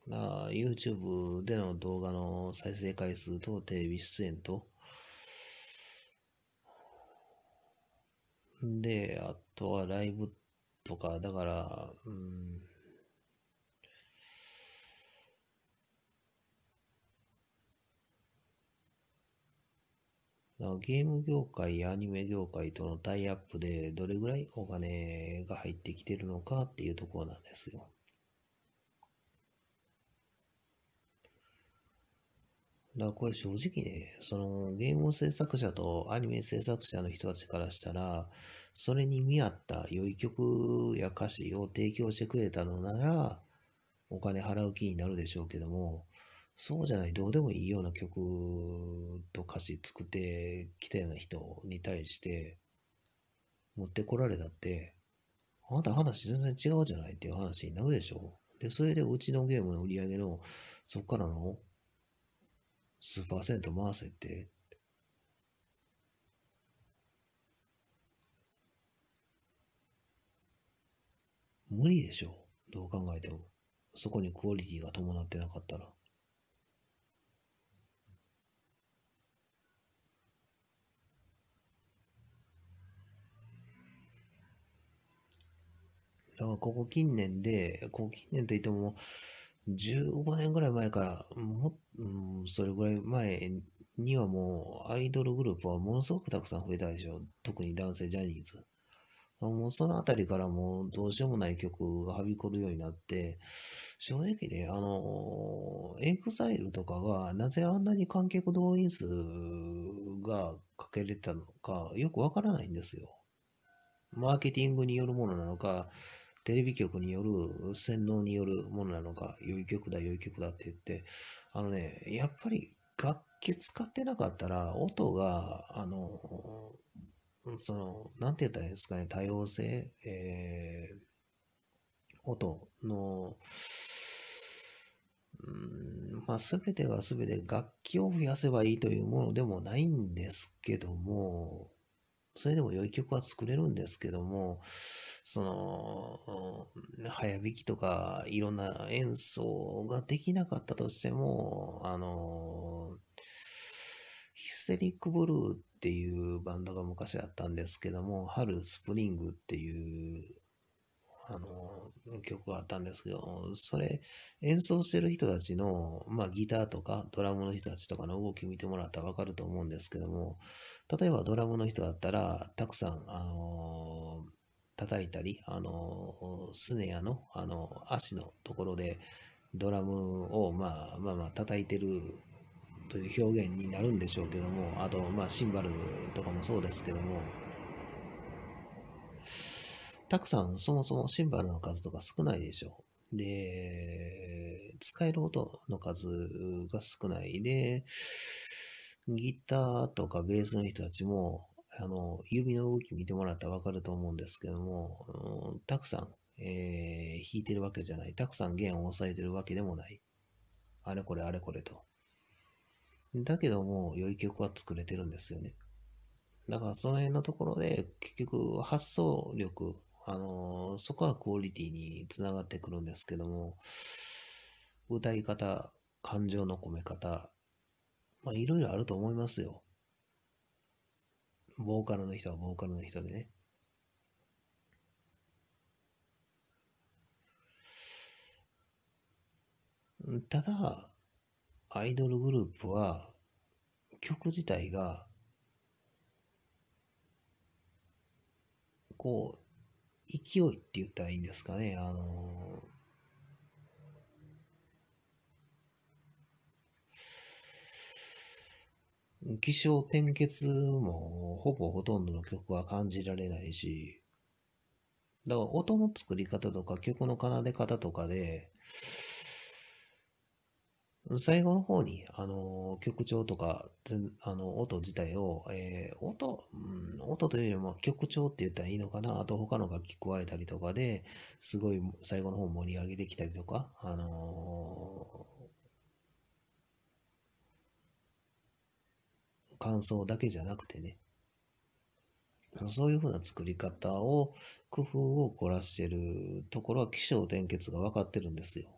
な YouTube での動画の再生回数とテレビ出演と、で、あとはライブとか、だから、うん、ゲーム業界やアニメ業界とのタイアップでどれぐらいお金が入ってきてるのかっていうところなんですよ。だからこれ正直ね、そのゲーム制作者とアニメ制作者の人たちからしたら、それに見合った良い曲や歌詞を提供してくれたのなら、お金払う気になるでしょうけども、そうじゃない、どうでもいいような曲と歌詞作ってきたような人に対して、持ってこられたって、あなた話全然違うじゃないっていう話になるでしょ。で、それでうちのゲームの売り上げの、そっからの数パーセント回せて。無理でしょう。どう考えても。そこにクオリティが伴ってなかったら。だからここ近年で、ここ近年といっても、15年ぐらい前から、も、うん、それぐらい前にはもうアイドルグループはものすごくたくさん増えたでしょ。特に男性ジャニーズ。もうそのあたりからもうどうしようもない曲がはびこるようになって、正直ね、あの、エグザイルとかがなぜあんなに観客動員数がかけれたのかよくわからないんですよ。マーケティングによるものなのか、テレビ局による洗脳によるものなのか、良い曲だ、良い曲だって言って、あのね、やっぱり楽器使ってなかったら、音が、あの、その、なんて言ったらいいですかね、多様性、えー、音の、うんまあ、全てが全て楽器を増やせばいいというものでもないんですけども、それでも良い曲は作れるんですけども、その、早弾きとか、いろんな演奏ができなかったとしても、あの、ヒステリックブルーっていうバンドが昔あったんですけども、春スプリングっていうあの、曲があったんですけど、それ、演奏してる人たちの、まあ、ギターとかドラムの人たちとかの動き見てもらったらわかると思うんですけども、例えばドラムの人だったら、たくさん、あの、叩いたり、あの、スネアの、あの、足のところで、ドラムを、まあ、まあまあ、叩いてるという表現になるんでしょうけども、あと、まあ、シンバルとかもそうですけども、たくさんそもそもシンバルの数とか少ないでしょう。で、使える音の数が少ないで、ギターとかベースの人たちも、あの、指の動き見てもらったらわかると思うんですけども、たくさん、えー、弾いてるわけじゃない。たくさん弦を押さえてるわけでもない。あれこれあれこれと。だけども、良い曲は作れてるんですよね。だからその辺のところで、結局発想力あの、そこはクオリティにつながってくるんですけども、歌い方、感情の込め方、まあいろいろあると思いますよ。ボーカルの人はボーカルの人でね。ただ、アイドルグループは曲自体がこう勢いって言ったらいいんですかね、あのー、気象転結もほぼほとんどの曲は感じられないし、だから音の作り方とか曲の奏で方とかで、最後の方に、あの、曲調とか、あの、音自体を、えー、音、うん、音というよりも曲調って言ったらいいのかな、あと他の楽器加えたりとかで、すごい最後の方盛り上げてきたりとか、あのー、感想だけじゃなくてね、そういうふうな作り方を、工夫を凝らしてるところは、気象転結が分かってるんですよ。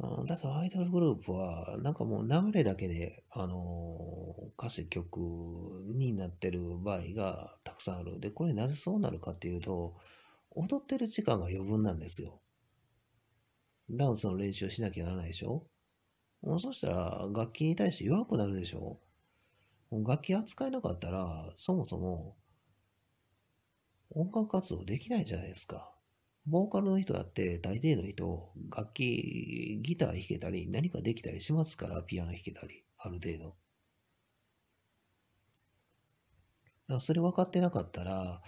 うん、だからアイドルグループは、なんかもう流れだけで、あのー、歌詞曲になってる場合がたくさんある。で、これなぜそうなるかっていうと、踊ってる時間が余分なんですよ。ダンスの練習しなきゃならないでしょもうそしたら楽器に対して弱くなるでしょ楽器扱えなかったら、そもそも音楽活動できないじゃないですか。ボーカルの人だって大抵の人、楽器、ギター弾けたり、何かできたりしますから、ピアノ弾けたり、ある程度。だそれ分かってなかったら、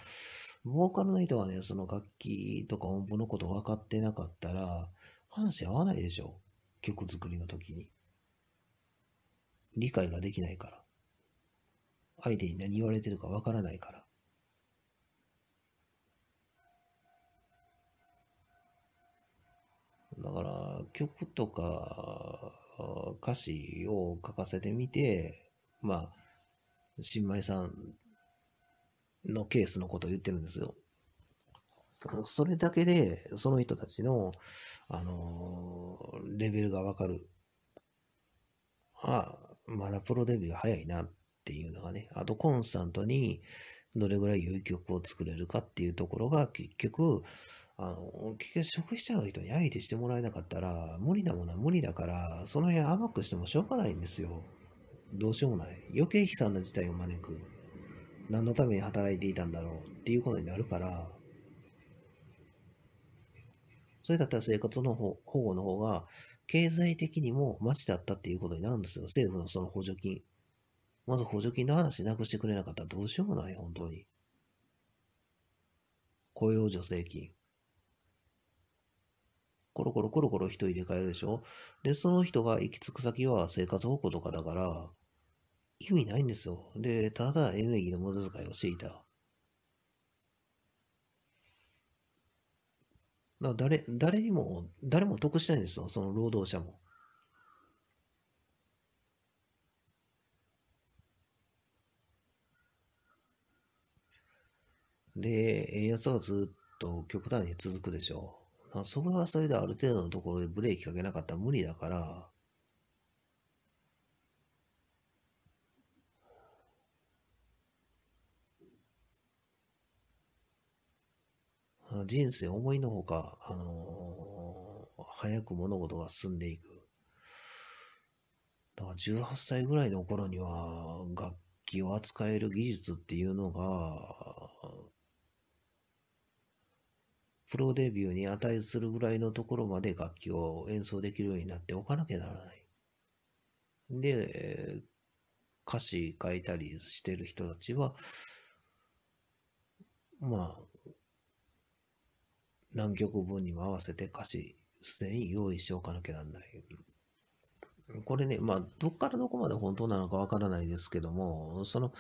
ボーカルの人はね、その楽器とか音符のこと分かってなかったら、話合わないでしょ。曲作りの時に。理解ができないから。相手に何言われてるか分からないから。だから、曲とか歌詞を書かせてみて、まあ、新米さんのケースのことを言ってるんですよ。それだけで、その人たちの、あのー、レベルがわかる。ああ、まだプロデビューが早いなっていうのがね。あと、コンスタントにどれぐらい良い曲を作れるかっていうところが、結局、あの、結局消費者の人に相手してもらえなかったら、無理なものは無理だから、その辺甘くしてもしょうがないんですよ。どうしようもない。余計悲惨な事態を招く。何のために働いていたんだろうっていうことになるから、それだったら生活の保護の方が、経済的にもマシだったっていうことになるんですよ。政府のその補助金。まず補助金の話なくしてくれなかったらどうしようもない、本当に。雇用助成金。コロコロコロコロ人入れ替えるでしょで、その人が行き着く先は生活保護とかだから、意味ないんですよ。で、ただエネルギーの無駄遣いをしていた。だ誰、誰にも、誰も得しないんですよ。その労働者も。で、ええやつはずっと極端に続くでしょう。あそれはそれである程度のところでブレーキかけなかったら無理だから、人生思いのほか、あのー、早く物事が進んでいく。だから18歳ぐらいの頃には楽器を扱える技術っていうのがプロデビューに値するぐらいのところまで楽器を演奏できるようになっておかなきゃならない。で、歌詞書いたりしてる人たちは、まあ、何曲分にも合わせて歌詞すでに用意しておかなきゃならない。これね、まあ、どっからどこまで本当なのかわからないですけども、その、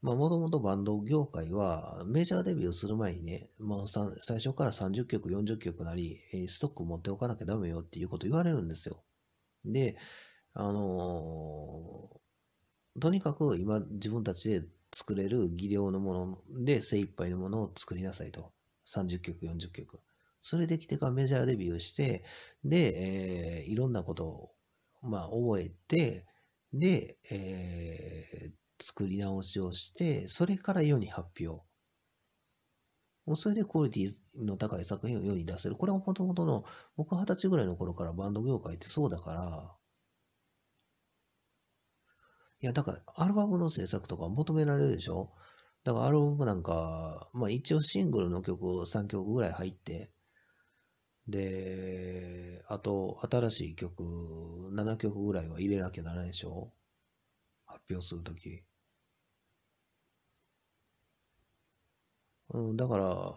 まあ、もともとバンド業界は、メジャーデビューする前にね、まあ、最初から30曲、40曲なり、ストック持っておかなきゃダメよっていうこと言われるんですよ。で、あのー、とにかく今自分たちで作れる技量のもので精一杯のものを作りなさいと。30曲、40曲。それできてからメジャーデビューして、で、えー、いろんなことをまあ、覚えて、で、えー、作り直しをして、それから世に発表。もうそれでクオリティの高い作品を世に出せる。これはもともとの、僕二十歳ぐらいの頃からバンド業界ってそうだから、いや、だからアルバムの制作とか求められるでしょだからアルバムなんか、まあ一応シングルの曲を3曲ぐらい入って、で、あと、新しい曲、7曲ぐらいは入れなきゃならないでしょ発表するとき。うん、だから、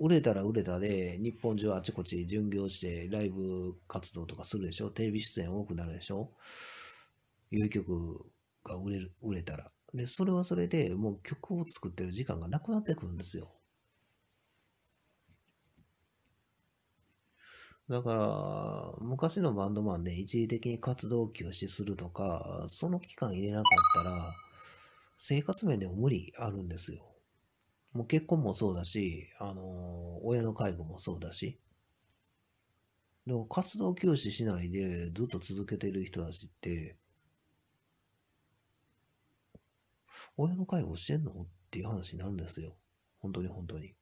売れたら売れたで、日本中あちこち巡業して、ライブ活動とかするでしょテレビ出演多くなるでしょいう曲が売れる、売れたら。で、それはそれでもう曲を作ってる時間がなくなってくるんですよ。だから、昔のバンドマンで一時的に活動休止するとか、その期間入れなかったら、生活面でも無理あるんですよ。もう結婚もそうだし、あのー、親の介護もそうだし。でも活動休止しないでずっと続けてる人たちって、親の介護してんのっていう話になるんですよ。本当に本当に。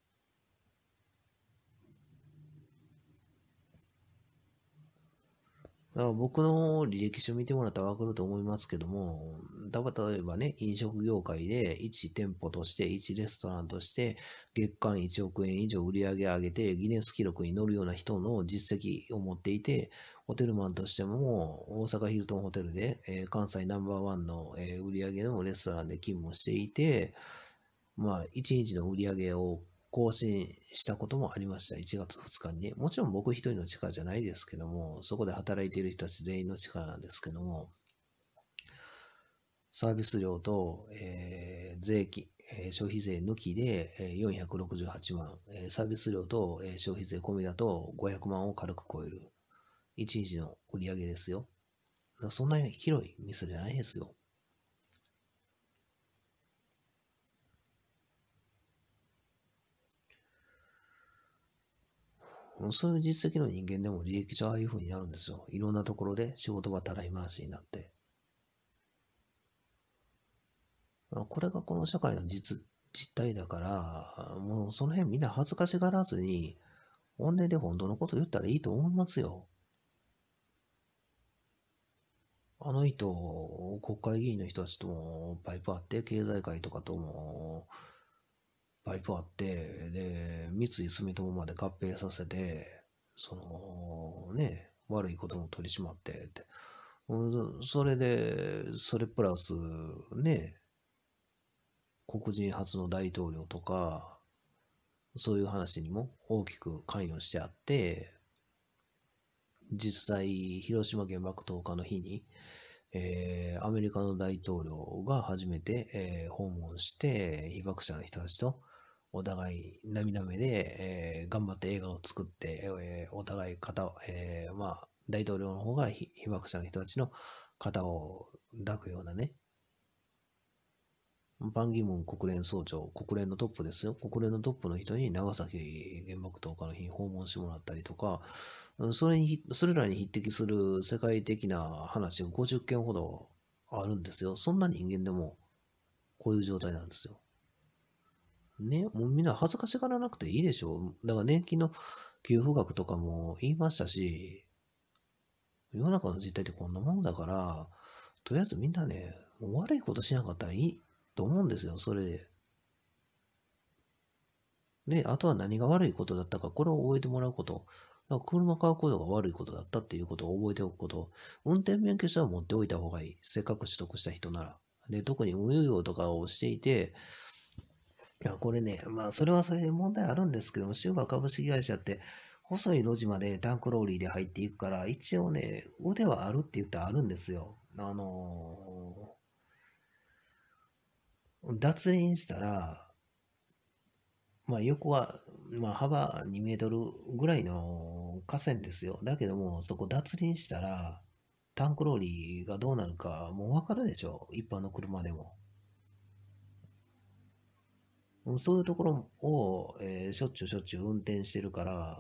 だから僕の履歴書見てもらったらわかると思いますけども、例えばね、飲食業界で1店舗として、1レストランとして、月間1億円以上売り上げ上げて、ギネス記録に乗るような人の実績を持っていて、ホテルマンとしても、大阪ヒルトンホテルで、えー、関西ナンバーワンの、えー、売り上げのレストランで勤務していて、まあ、1日の売り上げを更新したこともありました。1月2日にね。もちろん僕一人の力じゃないですけども、そこで働いている人たち全員の力なんですけども、サービス料と、えー、税金、えー、消費税抜きで、えー、468万、えー、サービス料と、えー、消費税込みだと500万を軽く超える。1日の売り上げですよ。そんな広い店じゃないですよ。そういう実績の人間でも履歴書ああいう風になるんですよ。いろんなところで仕事場たらい回しになって。これがこの社会の実、実態だから、もうその辺みんな恥ずかしがらずに、本音で本当のこと言ったらいいと思いますよ。あの人、国会議員の人たちともパイプあって、経済界とかとも、パイプあって、で、三井住友まで合併させて、その、ね、悪いことも取り締まって、って。それで、それプラス、ね、黒人初の大統領とか、そういう話にも大きく関与してあって、実際、広島原爆投下の日に、えー、アメリカの大統領が初めて、えー、訪問して、被爆者の人たちとお互い涙目で、えー、頑張って映画を作って、えー、お互い肩えー、まあ、大統領の方が被爆者の人たちの肩を抱くようなね、バンギムン国連総長、国連のトップですよ。国連のトップの人に長崎原爆投下の日に訪問してもらったりとか、それに、それらに匹敵する世界的な話が50件ほどあるんですよ。そんな人間でもこういう状態なんですよ。ね、もうみんな恥ずかしがらなくていいでしょう。だから年金の給付額とかも言いましたし、世の中の実態ってこんなもんだから、とりあえずみんなね、もう悪いことしなかったらいいと思うんですよ、それで。で、あとは何が悪いことだったか、これを覚えてもらうこと。だから車買うことが悪いことだったっていうことを覚えておくこと。運転免許証は持っておいた方がいい。せっかく取得した人なら。で、特に運輸業とかをしていて、いや、これね、まあ、それはそれで問題あるんですけども、シューバー株式会社って、細い路地までタンクローリーで入っていくから、一応ね、腕はあるって言ったらあるんですよ。あのー、脱輪したら、まあ、横は、まあ、幅2メートルぐらいの河川ですよ。だけども、そこ脱輪したら、タンクローリーがどうなるかもうわかるでしょ。一般の車でも。そういうところを、えー、しょっちゅうしょっちゅう運転してるから、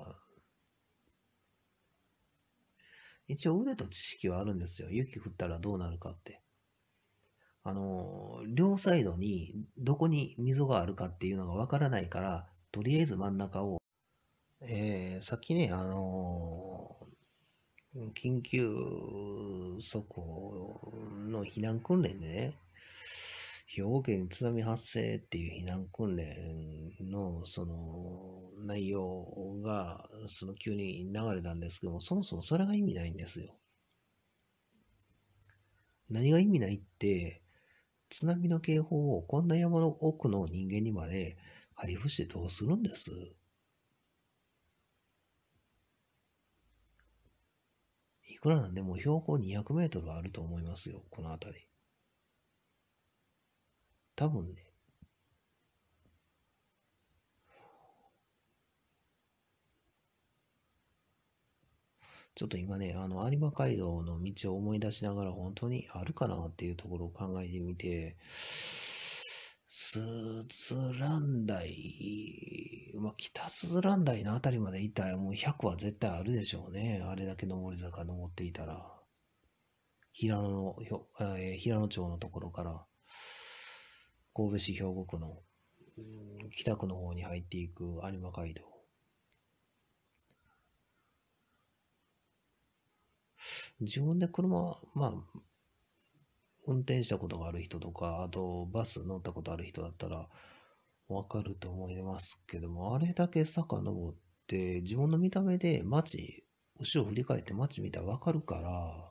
一応腕と知識はあるんですよ。雪降ったらどうなるかって。あの両サイドにどこに溝があるかっていうのがわからないから、とりあえず真ん中を、えー、さっきね、あのー、緊急速報の避難訓練でね、兵庫県津波発生っていう避難訓練のその内容がその急に流れたんですけども、そもそもそれが意味ないんですよ。何が意味ないって、津波の警報をこんな山の奥の人間にまで配布してどうするんですいくらなんでも標高200メートルあると思いますよ、この辺り。多分ね、ちょっと今ね、あの、有馬街道の道を思い出しながら本当にあるかなっていうところを考えてみて、スズラン台、まあ、北スズランイのあたりまで行ったらもう100は絶対あるでしょうね。あれだけ上り坂登っていたら。平野の、えー、平野町のところから神戸市兵庫区の北区の方に入っていく有馬街道。自分で車、まあ、運転したことがある人とか、あとバス乗ったことある人だったら、わかると思いますけども、あれだけ遡って、自分の見た目で街、後ろ振り返って街見たらわかるから、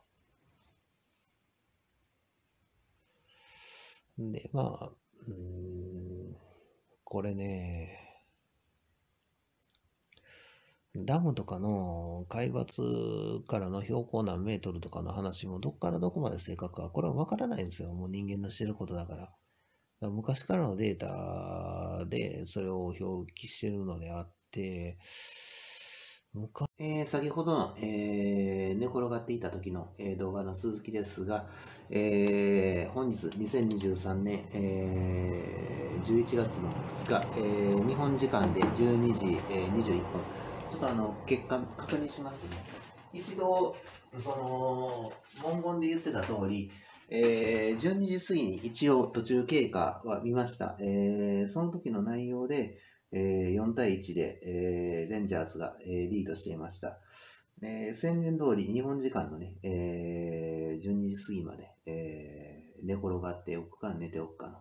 で、まあ、うん、これね、ダムとかの海抜からの標高何メートルとかの話もどこからどこまで正確か、これはわからないんですよ。もう人間のしてることだから。から昔からのデータでそれを表記してるのであって、えー、先ほどの、えー、寝転がっていた時の、えー、動画の続きですが、えー、本日2023年、えー、11月の2日、えー、日本時間で12時、えー、21分ちょっとあの結果確認しますね一度その文言で言ってた通りえー、12時過ぎに一応途中経過は見ました。えー、その時の内容で、えー、4対1で、えー、レンジャーズが、えー、リードしていました。えー、宣言通り日本時間のね、えー、12時過ぎまで、えー、寝転がっておくか寝ておくかの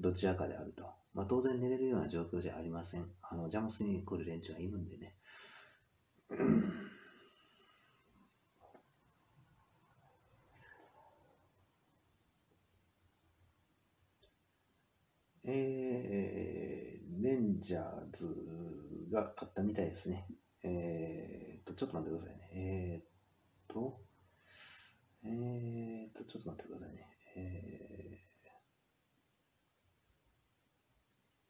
どちらかであると。まあ、当然寝れるような状況じゃありません。あの、ジャムスに来る連中がいるんでね。えー、レンジャーズが勝ったみたいですね。えー、っと、ちょっと待ってくださいね。えー、っと、えー、っと、ちょっと待ってくださいね。えー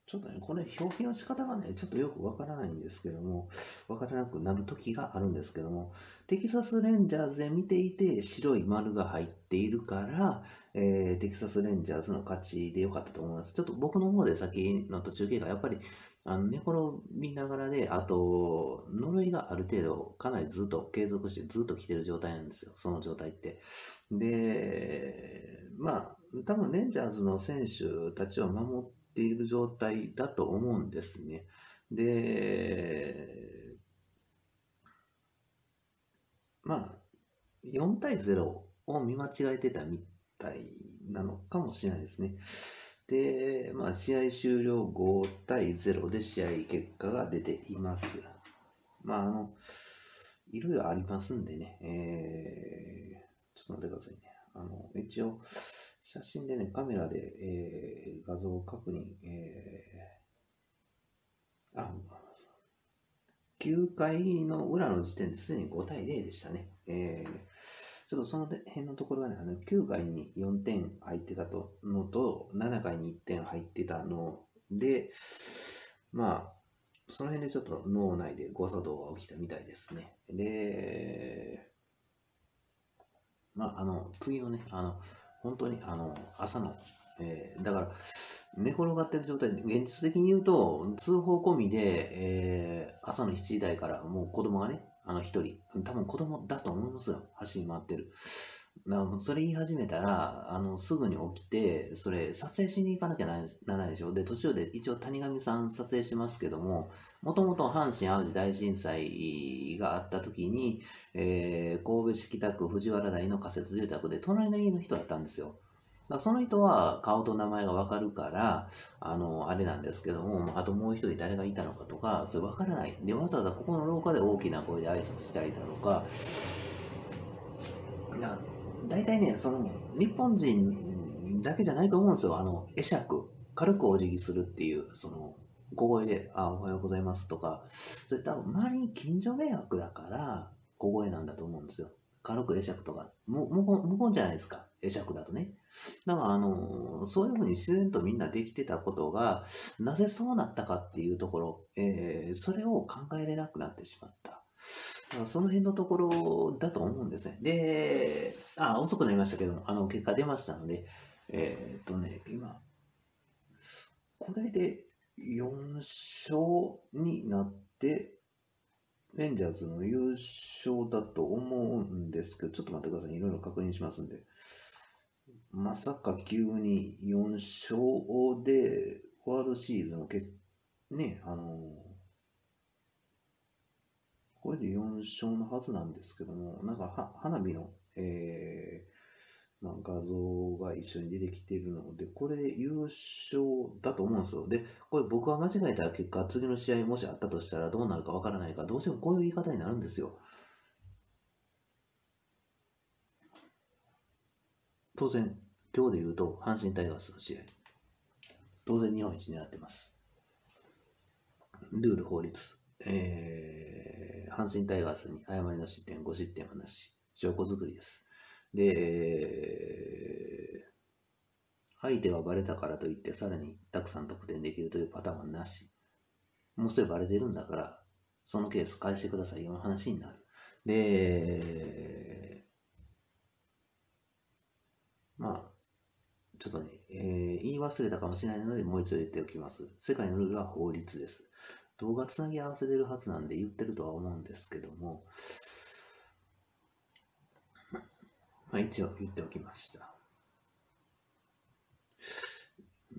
ちょっとね、これ表記の仕方がね、ちょっとよくわからないんですけども、わからなくなる時があるんですけども、テキサスレンジャーズで見ていて白い丸が入っているから、えー、テキサスレンジャーズの勝ちでよかったと思います。ちょっと僕の方で先の途中経過、やっぱり、あの、寝転びながらで、あと、呪いがある程度、かなりずっと継続してずっと来てる状態なんですよ、その状態って。で、まあ、多分レンジャーズの選手たちを守って、ている状態だと思うんですね。で、まあ、4対0を見間違えてたみたいなのかもしれないですね。で、まあ、試合終了5対0で試合結果が出ています。まあ、あの、いろいろありますんでね、えー、ちょっと待ってくださいね。あの、一応、写真でね、カメラで、えー、画像を確認、えー、あ、9回の裏の時点ですでに5対0でしたね。えー、ちょっとその辺のところがね、あの9回に4点入ってたとのと、7回に1点入ってたので、まあ、その辺でちょっと脳内で誤作動が起きたみたいですね。で、まあ、あの、次のね、あの、本当にあの朝の、えー、だから寝転がってる状態現実的に言うと通報込みで、えー、朝の7時台からもう子供がねあの1人多分子供だと思いますよ走り回ってるなそれ言い始めたら、あの、すぐに起きて、それ、撮影しに行かなきゃならないでしょ。で、途中で一応谷上さん撮影しますけども、もともと阪神・淡路大震災があった時に、えー、神戸市北区藤原台の仮設住宅で、隣の家の人だったんですよ。その人は顔と名前がわかるから、あの、あれなんですけども、あともう一人誰がいたのかとか、それわからない。で、わざわざここの廊下で大きな声で挨拶したりだとか、な大体ね、その、日本人だけじゃないと思うんですよ。あの、会釈、軽くお辞儀するっていう、その、小声で、あ、おはようございますとか、それ多分周りに近所迷惑だから、小声なんだと思うんですよ。軽く会釈とか、も、も無言じゃないですか。会釈だとね。だから、あの、そういうふうに自然とみんなできてたことが、なぜそうなったかっていうところ、えー、それを考えれなくなってしまった。その辺のところだと思うんですね。で、あ、遅くなりましたけども、あの、結果出ましたので、えー、っとね、今、これで4勝になって、レンジャーズの優勝だと思うんですけど、ちょっと待ってください。いろいろ確認しますんで。まさか急に4勝で、ワールドシーズのけ、ね、あのこれで4勝のはずなんですけども、なんか花火の、えーまあ、画像が一緒に出てきているので、これで優勝だと思うんですよ。で、これ僕が間違えた結果、次の試合もしあったとしたらどうなるかわからないから、どうしてもこういう言い方になるんですよ。当然、今日で言うと、阪神タイガースの試合。当然、日本一になってます。ルール、法律、えー、阪神タイガースに誤りの失点、5失点はなし。証拠作りです。で、えー、相手はバレたからといって、さらにたくさん得点できるというパターンはなし。もうすでにバレてるんだから、そのケース返してくださいよの話になる。で、まあ、ちょっとね、えー、言い忘れたかもしれないので、もう一度言っておきます。世界のルールは法律です。動画つなぎ合わせてるはずなんで言ってるとは思うんですけども、まあ、一応言っておきました。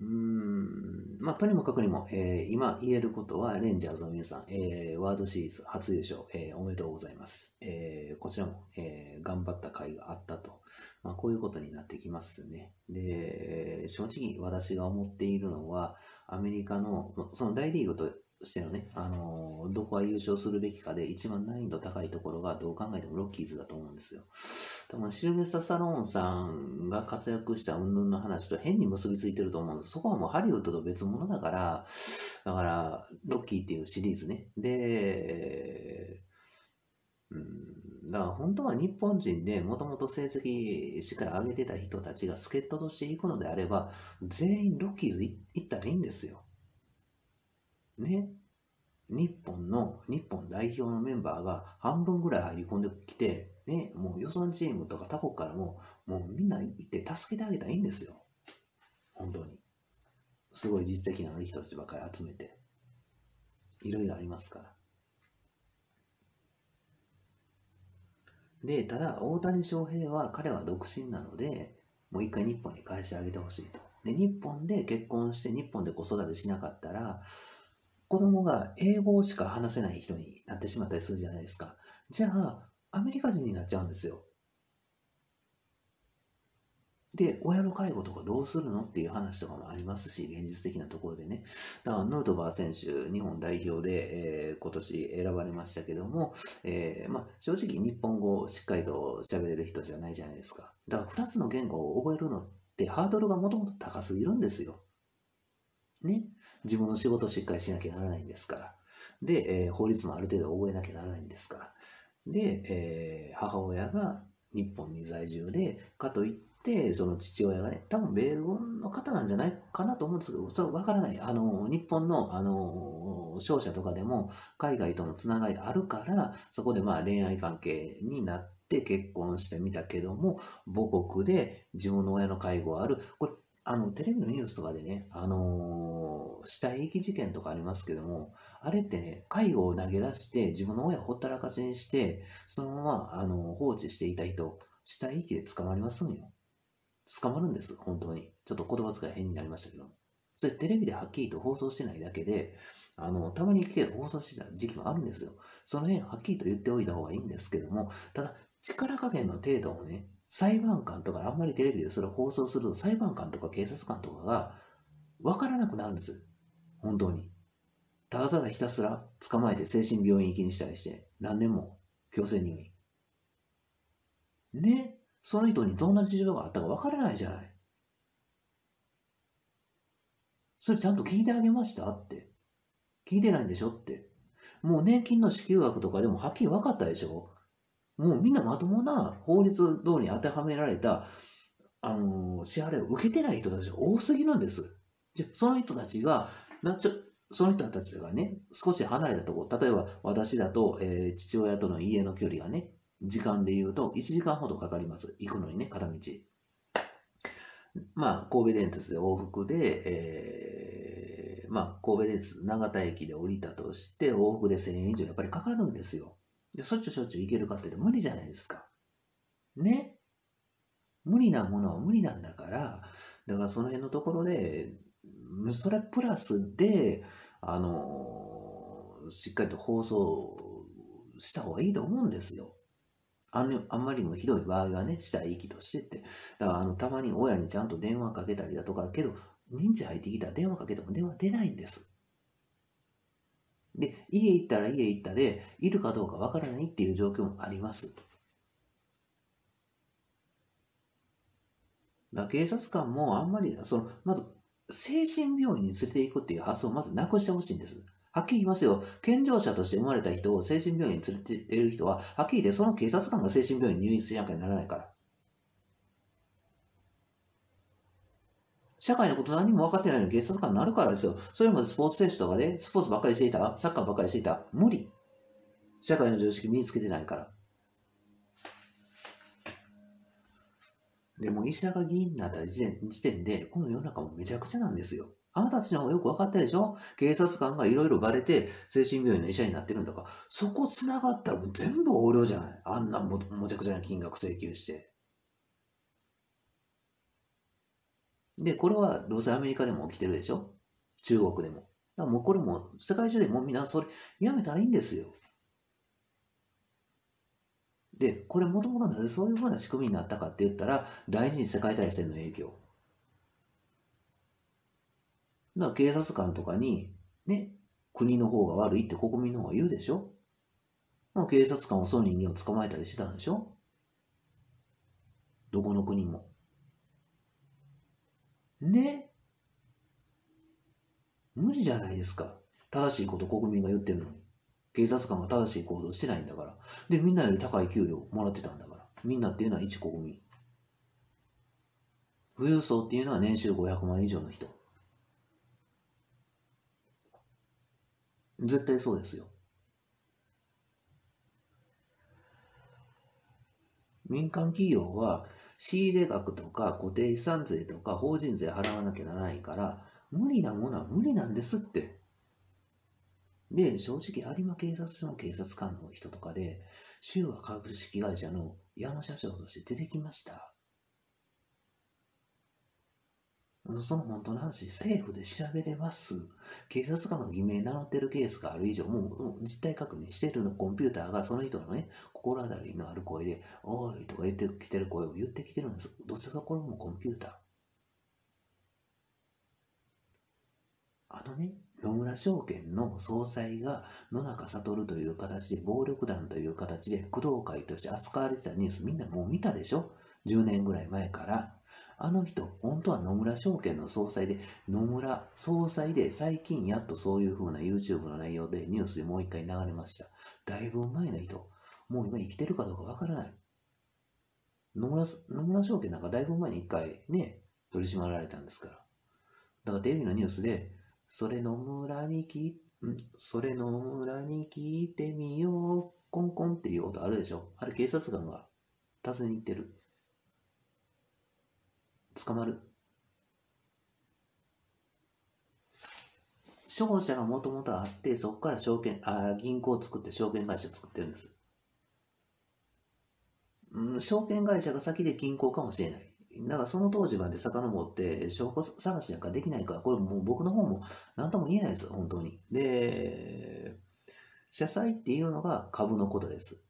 うーん、まあ、とにもかくにも、えー、今言えることは、レンジャーズの皆さん、えー、ワールドシリーズ初優勝、えー、おめでとうございます。えー、こちらも、えー、頑張った甲斐があったと、まあ、こういうことになってきますね。で、正直私が思っているのは、アメリカの、その大リーグとしてのね、あのー、どこが優勝するべきかで一番難易度高いところがどう考えてもロッキーズだと思うんですよ。多分シルベスタ・サローンさんが活躍した云々の話と変に結びついてると思うんです。そこはもうハリウッドと別物だから、だから、ロッキーっていうシリーズね。で、うん、だから本当は日本人でもともと成績しっかり上げてた人たちが助っ人として行くのであれば、全員ロッキーズ行ったらいいんですよ。ね、日本の、日本代表のメンバーが半分ぐらい入り込んできて、ね、もう予算チームとか他国からも、もうみんな行って助けてあげたらいいんですよ。本当に。すごい実績のある人たちばかり集めて。いろいろありますから。で、ただ、大谷翔平は、彼は独身なので、もう一回日本に返してあげてほしいと。で、日本で結婚して、日本で子育てしなかったら、子供が英語しか話せない人になってしまったりするじゃないですか。じゃあ、アメリカ人になっちゃうんですよ。で、親の介護とかどうするのっていう話とかもありますし、現実的なところでね。だから、ヌートバー選手、日本代表で、えー、今年選ばれましたけども、えー、まあ、正直日本語をしっかりと喋れる人じゃないじゃないですか。だから、2つの言語を覚えるのってハードルがもともと高すぎるんですよ。ね。自分の仕事をしっかりしなきゃならないんですから。で、えー、法律もある程度覚えなきゃならないんですから。で、えー、母親が日本に在住で、かといって、その父親がね、多分米軍の方なんじゃないかなと思うんですけど、それはわからない。あの、日本の、あの、商社とかでも海外とのつながりあるから、そこでまあ恋愛関係になって結婚してみたけども、母国で自分の親の介護ある。これあの、テレビのニュースとかでね、あのー、死体遺棄事件とかありますけども、あれってね、介護を投げ出して、自分の親をほったらかしにして、そのまま、あのー、放置していた人、死体遺棄で捕まりますんよ。捕まるんです、本当に。ちょっと言葉遣い変になりましたけど。それテレビではっきりと放送してないだけで、あの、たまにけど放送してた時期もあるんですよ。その辺はっきりと言っておいた方がいいんですけども、ただ、力加減の程度をね、裁判官とか、あんまりテレビでそれを放送すると、裁判官とか警察官とかが分からなくなるんです。本当に。ただただひたすら捕まえて精神病院行きにしたりして、何年も強制入院。ねその人にどんな事情があったか分からないじゃない。それちゃんと聞いてあげましたって。聞いてないんでしょって。もう年金の支給額とかでもはっきり分かったでしょもうみんなまともな法律通りに当てはめられた、あのー、支払いを受けてない人たちが多すぎなんです。じゃその人たちが、なちょその人たちがね、少し離れたところ、例えば私だと、えー、父親との家の距離がね、時間で言うと1時間ほどかかります。行くのにね、片道。まあ、神戸電鉄で往復で、えー、まあ、神戸電鉄長田駅で降りたとして、往復で1000円以上やっぱりかかるんですよ。で、しょっちゅうしょっちゅういけるかって言無理じゃないですか。ね。無理なものは無理なんだから、だからその辺のところで、それプラスで、あの、しっかりと放送した方がいいと思うんですよ。あんあんまりもひどい場合はね、したい息としてって。だからあの、たまに親にちゃんと電話かけたりだとか、けど、認知入ってきたら電話かけても電話出ないんです。で、家行ったら家行ったで、いるかどうかわからないっていう状況もあります。だ警察官もあんまり、その、まず、精神病院に連れて行くっていう発想をまずなくしてほしいんです。はっきり言いますよ。健常者として生まれた人を精神病院に連れている人は、はっきり言ってその警察官が精神病院に入院しなきゃならないから。社会のこと何も分かってないのに警察官になるからですよ。それまでスポーツ選手とかで、ね、スポーツばっかりしていたサッカーばっかりしていた無理。社会の常識身につけてないから。でも、石が議員になった時点で、この世の中もめちゃくちゃなんですよ。あなたたちの方がよく分かったでしょ警察官がいろいろバレて、精神病院の医者になってるんだから、そこ繋がったらもう全部横領じゃないあんなも、もちゃくちゃな金額請求して。で、これはどうせアメリカでも起きてるでしょ中国でも。だからもうこれも世界中でもうみんなそれやめたらいいんですよ。で、これもともとなぜそういうふうな仕組みになったかって言ったら、第二次世界大戦の影響。だから警察官とかに、ね、国の方が悪いって国民の方が言うでしょ警察官はその人間を捕まえたりしてたんでしょどこの国も。ね。無理じゃないですか。正しいこと国民が言ってるのに。警察官が正しい行動してないんだから。で、みんなより高い給料もらってたんだから。みんなっていうのは一国民。富裕層っていうのは年収500万以上の人。絶対そうですよ。民間企業は仕入れ額とか固定資産税とか法人税払わなきゃならないから、無理なものは無理なんですって。で、正直、有馬警察署の警察官の人とかで、州は株式会社の山社長として出てきました。その本当の話、政府で調べれます。警察官の偽名名乗ってるケースがある以上、もう実態確認してるの、コンピューターがその人のね、心当たりのある声で、おいとか言ってきてる声を言ってきてるんです。どちらかこれもコンピューター。あのね、野村証券の総裁が野中悟という形で暴力団という形で工藤会として扱われてたニュースみんなもう見たでしょ ?10 年ぐらい前から。あの人、本当は野村証券の総裁で、野村総裁で最近やっとそういう風な YouTube の内容でニュースでもう一回流れました。だいぶ前の人。もう今生きてるかどうかわからない。野村、野村証券なんかだいぶ前に一回ね、取り締まられたんですから。だからテレビのニュースで、それ野村に聞いんそれ野村に聞いてみよう、コンコンっていう音あるでしょあれ警察官が訪ねに行ってる。捕まる。処分者がもともとあって、そこから証券、あ銀行を作って証券会社を作ってるんです。うん、証券会社が先で銀行かもしれない。だからその当時まで遡って証拠探しなんかできないから、これもう僕の方も何とも言えないです、本当に。で、社債っていうのが株のことです。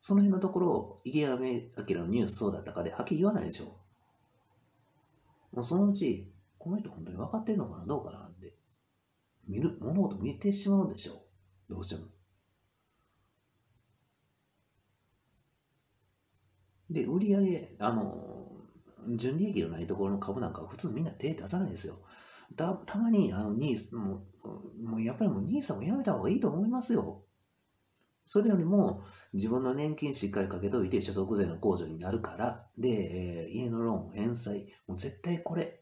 その辺のところ、池上彰のニュースそうだったかで、はっきり言わないでしょ。そのうち、この人本当に分かってるのかな、どうかなって、見る、物事見てしまうんでしょう。どうしても。で、売り上げ、あの、純利益のないところの株なんか普通みんな手出さないですよ。たまに、あの、ニーもう、もうやっぱりもう兄さんもやめた方がいいと思いますよ。それよりも、自分の年金しっかりかけといて、所得税の控除になるから、で、えー、家のローン返済、もう絶対これ。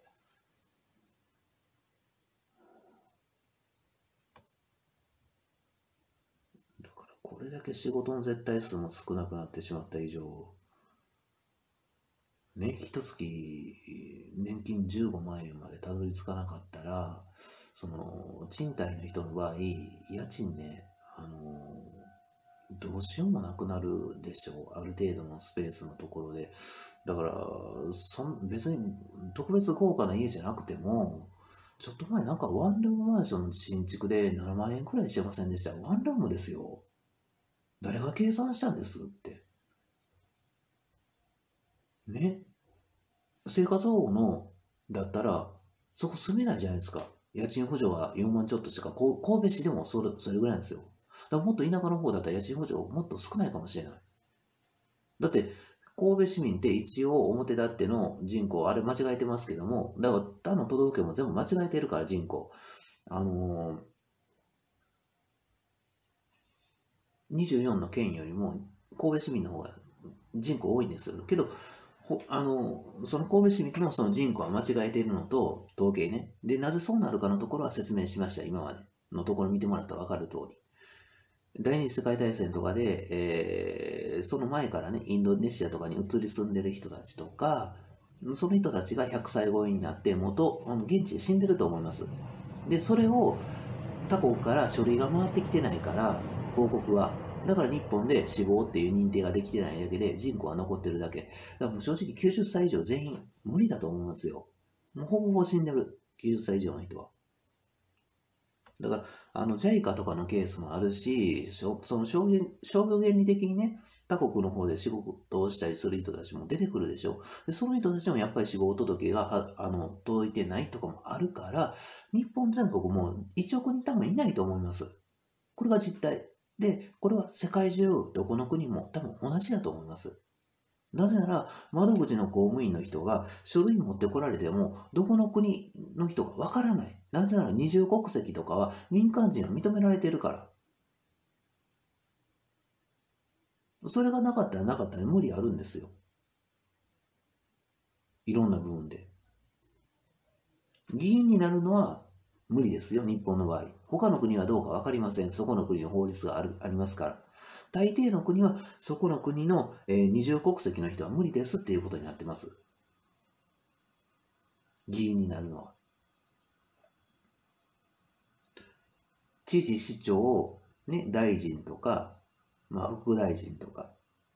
だから、これだけ仕事の絶対数も少なくなってしまった以上、ね、一月年金15万円までたどり着かなかったら、その、賃貸の人の場合、家賃ね、あのーどうしようもなくなるでしょう。ある程度のスペースのところで。だから、そ別に特別高価な家じゃなくても、ちょっと前なんかワンルームマンションの新築で7万円くらいしてませんでした。ワンルームですよ。誰が計算したんですって。ね。生活保護のだったら、そこ住めないじゃないですか。家賃補助は4万ちょっとしか、神戸市でもそれそれぐらいなんですよ。だもっと田舎の方だったら家賃補助もっと少ないかもしれない。だって、神戸市民って一応表立っての人口、あれ間違えてますけども、だから他の都道府県も全部間違えてるから人口。あのー、24の県よりも神戸市民の方が人口多いんですけど、あの、その神戸市民のその人口は間違えているのと、統計ね。で、なぜそうなるかのところは説明しました、今まで。のところ見てもらったらわかる通り。第二次世界大戦とかで、えー、その前からね、インドネシアとかに移り住んでる人たちとか、その人たちが100歳超えになって元、現地で死んでると思います。で、それを他国から書類が回ってきてないから、報告は。だから日本で死亡っていう認定ができてないだけで人口は残ってるだけ。だからもう正直90歳以上全員無理だと思いますよ。もうほぼほぼ死んでる。90歳以上の人は。だから、あの、JICA とかのケースもあるし、その商業商業原理的にね、他国の方で仕事をしたりする人たちも出てくるでしょで、その人たちもやっぱり死亡届が、あの、届いてないとかもあるから、日本全国も1億人多分いないと思います。これが実態。で、これは世界中、どこの国も多分同じだと思います。なぜなら、窓口の公務員の人が書類持ってこられても、どこの国の人かわからない。なぜなら二重国籍とかは民間人は認められてるから。それがなかったらなかったら無理あるんですよ。いろんな部分で。議員になるのは無理ですよ、日本の場合。他の国はどうかわかりません。そこの国の法律があるありますから。大抵の国はそこの国の、えー、二重国籍の人は無理ですっていうことになってます。議員になるのは。知事、市長、ね、大臣とか、まあ、副大臣とか、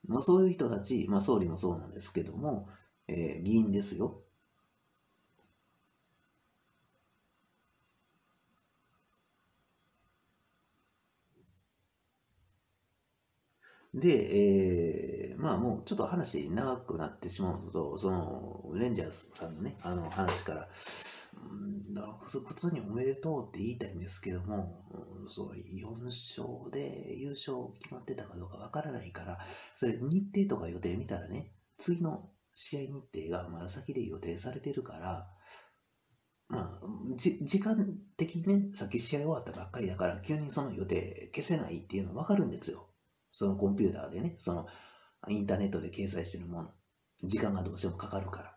まあ、そういう人たち、まあ、総理もそうなんですけども、えー、議員ですよ。で、えー、まあもうちょっと話長くなってしまうと、その、レンジャーズさんのね、あの話から、普通におめでとうって言いたいんですけども、そう、4勝で優勝決まってたかどうかわからないから、それ日程とか予定見たらね、次の試合日程がまだ先で予定されてるから、まあ、時間的にね、さっき試合終わったばっかりだから、急にその予定消せないっていうのはわかるんですよ。そのコンピューターでね、そのインターネットで掲載してるもの。時間がどうしてもかかるから。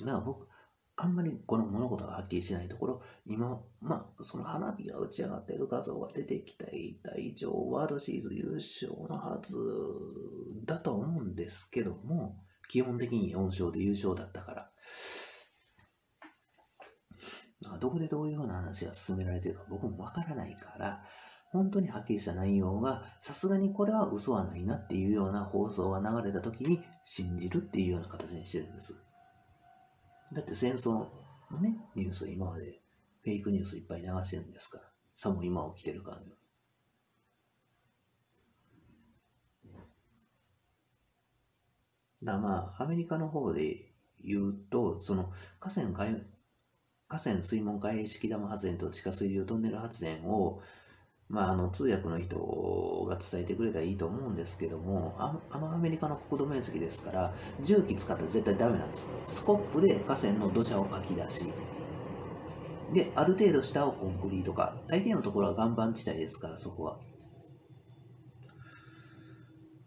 だから僕、あんまりこの物事がはっきりしないところ、今、まあ、その花火が打ち上がってる画像が出てきた丈夫、ワールドシリーズ優勝のはずだと思うんですけども、基本的に4勝で優勝だったから。どこでどういうような話が進められてるか僕もわからないから、本当にはっきりした内容が、さすがにこれは嘘はないなっていうような放送が流れた時に信じるっていうような形にしてるんです。だって戦争のね、ニュース今までフェイクニュースいっぱい流してるんですから。さも今起きてるからよだまあ、アメリカの方で言うと、その河川河川水門開閉式ダム発電と地下水流トンネル発電をまあ、あの通訳の人が伝えてくれたらいいと思うんですけども、あのアメリカの国土面積ですから、重機使ったら絶対ダメなんです。スコップで河川の土砂をかき出し、で、ある程度下をコンクリート化。大抵のところは岩盤地帯ですから、そこは。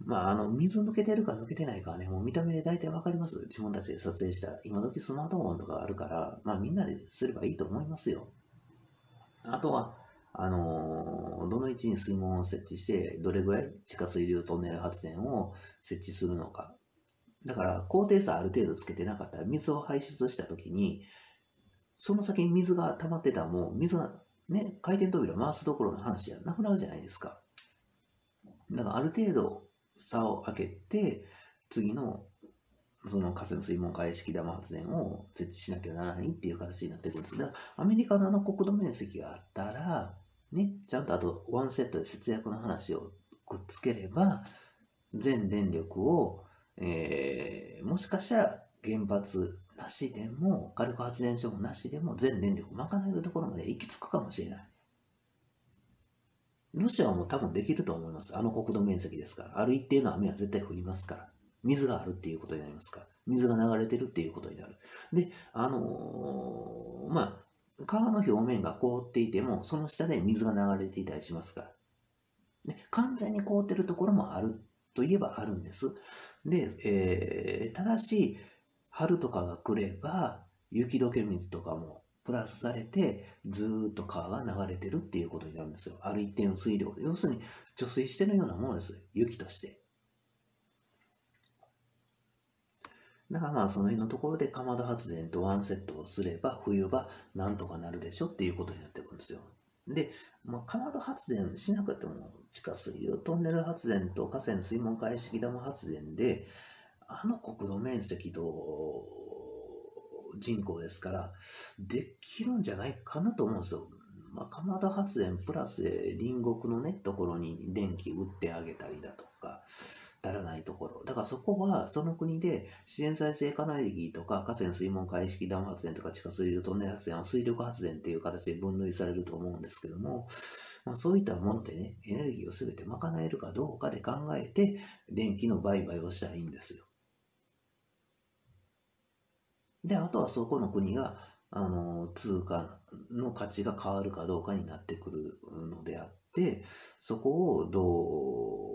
まあ、あの、水抜けてるか抜けてないかはね、もう見た目で大体わかります。自分たちで撮影したら。今時スマートフォンとかあるから、まあみんなですればいいと思いますよ。あとは、あのー、どの位置に水門を設置して、どれぐらい地下水流トンネル発電を設置するのか。だから、高低差ある程度つけてなかったら、水を排出したときに、その先に水が溜まってたらもう、水がね、回転扉回すどころの話じゃなくなるじゃないですか。だから、ある程度差を開けて、次のその河川水門開式ダ発電を設置しなきゃならないっていう形になってくるんです。アメリカのあの国土面積があったら、ね、ちゃんとあとワンセットで節約の話をくっつければ、全電力を、えー、もしかしたら原発なしでも、火力発電所もなしでも全電力賄えるところまで行き着くかもしれない。ロシアはもう多分できると思います。あの国土面積ですから。ある一定の雨は絶対降りますから。水があるっていうことになりますから。水が流れてるっていうことになる。で、あのー、まあ、川の表面が凍っていても、その下で水が流れていたりしますから。完全に凍ってるところもあるといえばあるんです。で、えー、ただし、春とかが来れば、雪解け水とかもプラスされて、ずっと川が流れてるっていうことになるんですよ。ある一定の水量。要するに、貯水してるようなものです。雪として。だからまあその辺のところでかまど発電とワンセットをすれば冬場なんとかなるでしょっていうことになってくるんですよ。で、まあ、かまど発電しなくても地下水流トンネル発電と河川水門解析ダム発電であの国土面積と人口ですからできるんじゃないかなと思うんですよ。まあ、かまど発電プラス隣国のねところに電気売ってあげたりだとか足らないところ。だからそこは、その国で自然再生可能エネルギーとか河川水門開式ダム発電とか地下水流トンネル発電は水力発電っていう形で分類されると思うんですけども、まあ、そういったものでね、エネルギーを全て賄えるかどうかで考えて、電気の売買をしたらいいんですよ。で、あとはそこの国が、あの、通貨の価値が変わるかどうかになってくるのであって、そこをどう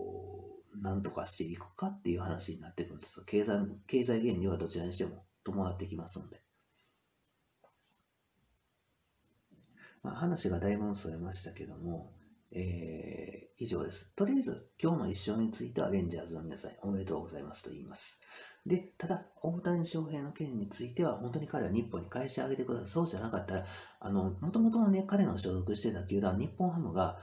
なんとかしていくかっていう話になってくるんですよ。経済、経済原理はどちらにしても伴ってきますので。まあ、話がだいぶそれましたけども、えー、以上です。とりあえず、今日の一勝についてはレンジャーズの皆さんおめでとうございますと言います。で、ただ、大谷翔平の件については、本当に彼は日本に返してあげてください。そうじゃなかったら、あの、もともとのね、彼の所属してた球団、日本ハムが、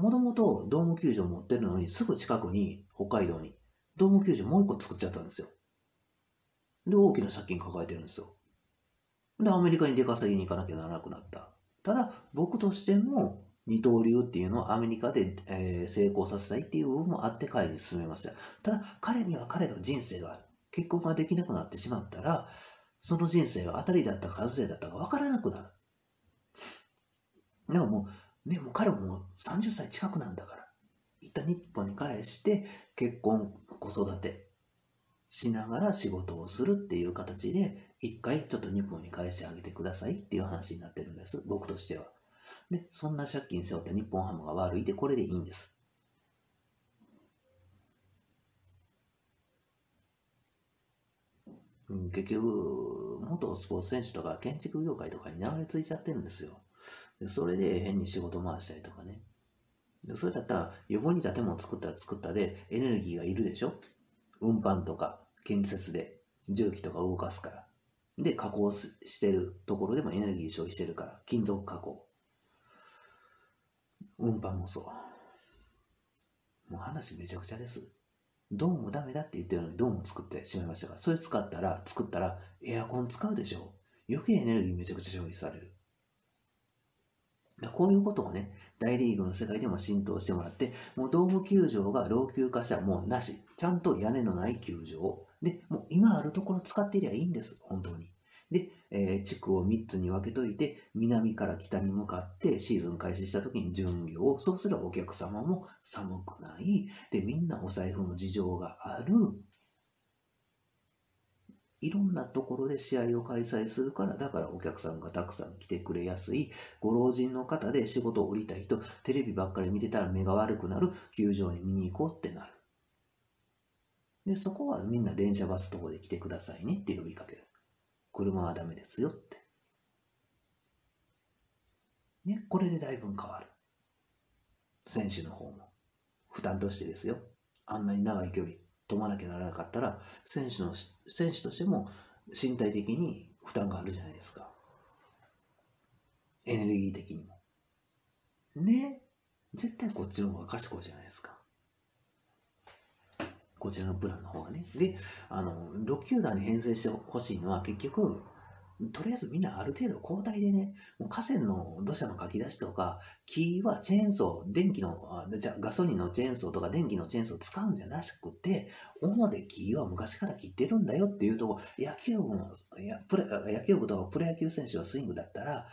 もともとドーム球場持ってるのに、すぐ近くに、北海道に、ドーム球場もう一個作っちゃったんですよ。で、大きな借金抱えてるんですよ。で、アメリカに出稼ぎに行かなきゃならなくなった。ただ、僕としても、二刀流っていうのをアメリカで、えー、成功させたいっていう部分もあって彼に進めました。ただ、彼には彼の人生がある。結婚ができなくなってしまったら、その人生が当たりだったか外れだったか分からなくなる。でももう、ね、もう彼も30歳近くなんだから、一旦日本に返して、結婚、子育てしながら仕事をするっていう形で、一回ちょっと日本に返してあげてくださいっていう話になってるんです。僕としては。で、そんな借金背負って日本ハムが悪いで、これでいいんです。結局、元スポーツ選手とか建築業界とかに流れ着いちゃってるんですよ。それで変に仕事回したりとかね。それだったら、横に建物作ったら作ったで、エネルギーがいるでしょ運搬とか、建設で、重機とか動かすから。で、加工してるところでもエネルギー消費してるから、金属加工。運搬もそう。もう話めちゃくちゃです。どうもダメだって言ってるのに、どうも作ってしまいましたが、それ使ったら、作ったら、エアコン使うでしょ。余計エネルギーめちゃくちゃ消費される。こういうことをね、大リーグの世界でも浸透してもらって、もうドーム球場が老朽化したもうなし、ちゃんと屋根のない球場。で、もう今あるところ使ってりゃいいんです、本当に。で、えー、地区を3つに分けといて、南から北に向かってシーズン開始した時に巡業、そうすればお客様も寒くない、で、みんなお財布の事情がある、いろんなところで試合を開催するから、だからお客さんがたくさん来てくれやすい、ご老人の方で仕事を降りたい人、テレビばっかり見てたら目が悪くなる、球場に見に行こうってなる。で、そこはみんな電車バスと歩で来てくださいねって呼びかける。車はダメですよって。ね、これでだいぶ変わる。選手の方も。負担としてですよ。あんなに長い距離、飛ばなきゃならなかったら、選手の、選手としても身体的に負担があるじゃないですか。エネルギー的にも。ね絶対こっちの方が賢いじゃないですか。こちらのプランの方がね。で、あの、6球団に編成してほしいのは結局、とりあえずみんなある程度交代でね、もう河川の土砂の書き出しとか、木はチェーンソー、電気の、あじゃガソリンのチェーンソーとか電気のチェーンソー使うんじゃなくて、主で木は昔から切ってるんだよっていうとこ、野球部の、やプレ野球部とかプロ野球選手のスイングだったら、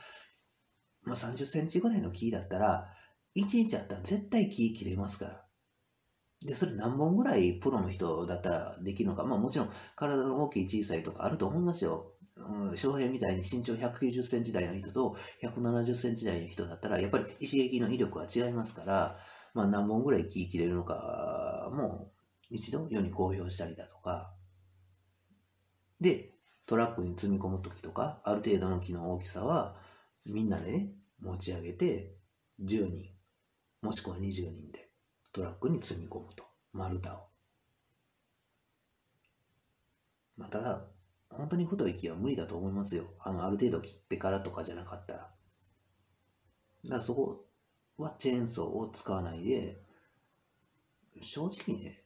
まあ、30センチぐらいの木だったら、1日ちあったら絶対木切れますから。で、それ何本ぐらいプロの人だったらできるのか。まあもちろん体の大きい小さいとかあると思いますよ。うん、翔平みたいに身長190センチ台の人と170センチ台の人だったら、やっぱり一撃の威力は違いますから、まあ何本ぐらい切切れるのかも一度世に公表したりだとか、で、トラックに積み込む時とか、ある程度の木の大きさは、みんなでね、持ち上げて、10人、もしくは20人で、トラックに積み込むと、丸太を。まあ、ただ、本当に太い木は無理だと思いますよ。あの、ある程度切ってからとかじゃなかったら。だからそこはチェーンソーを使わないで、正直ね、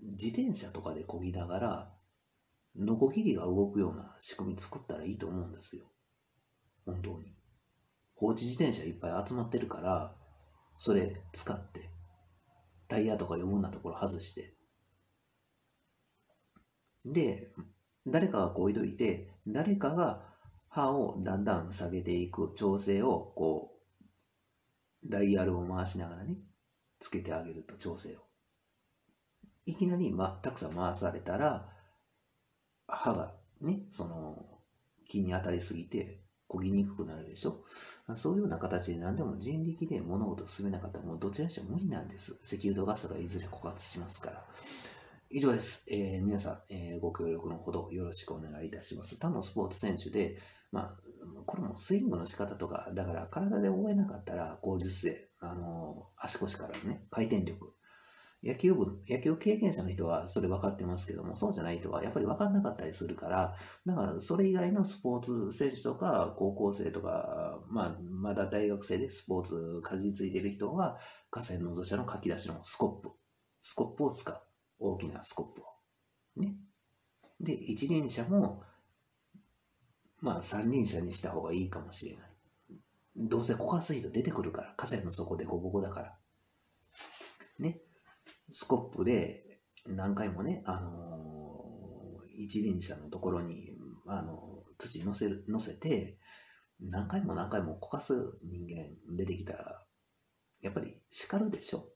自転車とかで漕ぎながら、ノコギリが動くような仕組み作ったらいいと思うんですよ。本当に。放置自転車いっぱい集まってるから、それ使って、タイヤとか余分なところ外して。で、誰かがこういて、誰かが歯をだんだん下げていく調整を、こう、ダイヤルを回しながらね、つけてあげると調整を。いきなり、ま、たくさん回されたら、歯がね、その、気に当たりすぎて、こぎにくくなるでしょ。そういうような形で何でも人力で物事を進めなかったらもうどちらにしても無理なんです。石油とガスがいずれ枯渇しますから。以上です。えー、皆さん、えー、ご協力のほどよろしくお願いいたします。他のスポーツ選手で、まあ、これもスイングの仕方とか、だから体で覚えなかったら、効率性、あのー、足腰からのね、回転力。野球部、野球経験者の人はそれ分かってますけども、そうじゃない人はやっぱり分かんなかったりするから、だからそれ以外のスポーツ選手とか、高校生とか、まあ、まだ大学生でスポーツかじりついてる人は、河川の土砂の書き出しのスコップ、スコップを使う。大きなスコップを。ね。で、一輪車も、まあ三輪車にした方がいいかもしれない。どうせかす人出てくるから、河川の底でこぼこだから。ね。スコップで何回もね、あのー、一輪車のところに、あのー、土乗せる、乗せて、何回も何回もこかす人間出てきたら、やっぱり叱るでしょ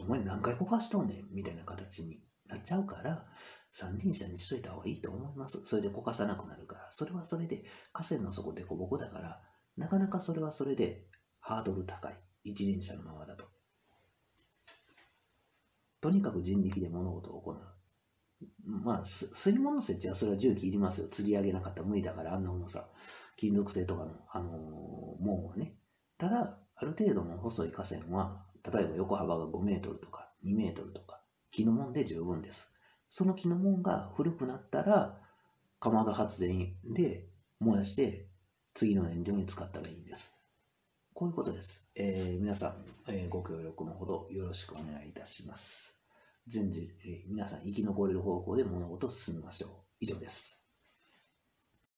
お前何回こかしとんねんみたいな形になっちゃうから、三輪車にしといた方がいいと思います。それでこかさなくなるから。それはそれで、河川の底でこぼこだから、なかなかそれはそれでハードル高い。一輪車のままだと。とにかく人力で物事を行う。まあ、水物設置はそれは重機いりますよ。釣り上げなかったら無理だから、あんな重さ。金属製とかの、あのー、門はね。ただ、ある程度の細い河川は例えば横幅が5メートルとか2メートルとか、木の門で十分です。その木の門が古くなったら、かまど発電で燃やして、次の燃料に使ったらいいんです。こういうことです。えー、皆さん、えー、ご協力のほどよろしくお願いいたします。全然類、皆さん生き残れる方向で物事を進みましょう。以上です。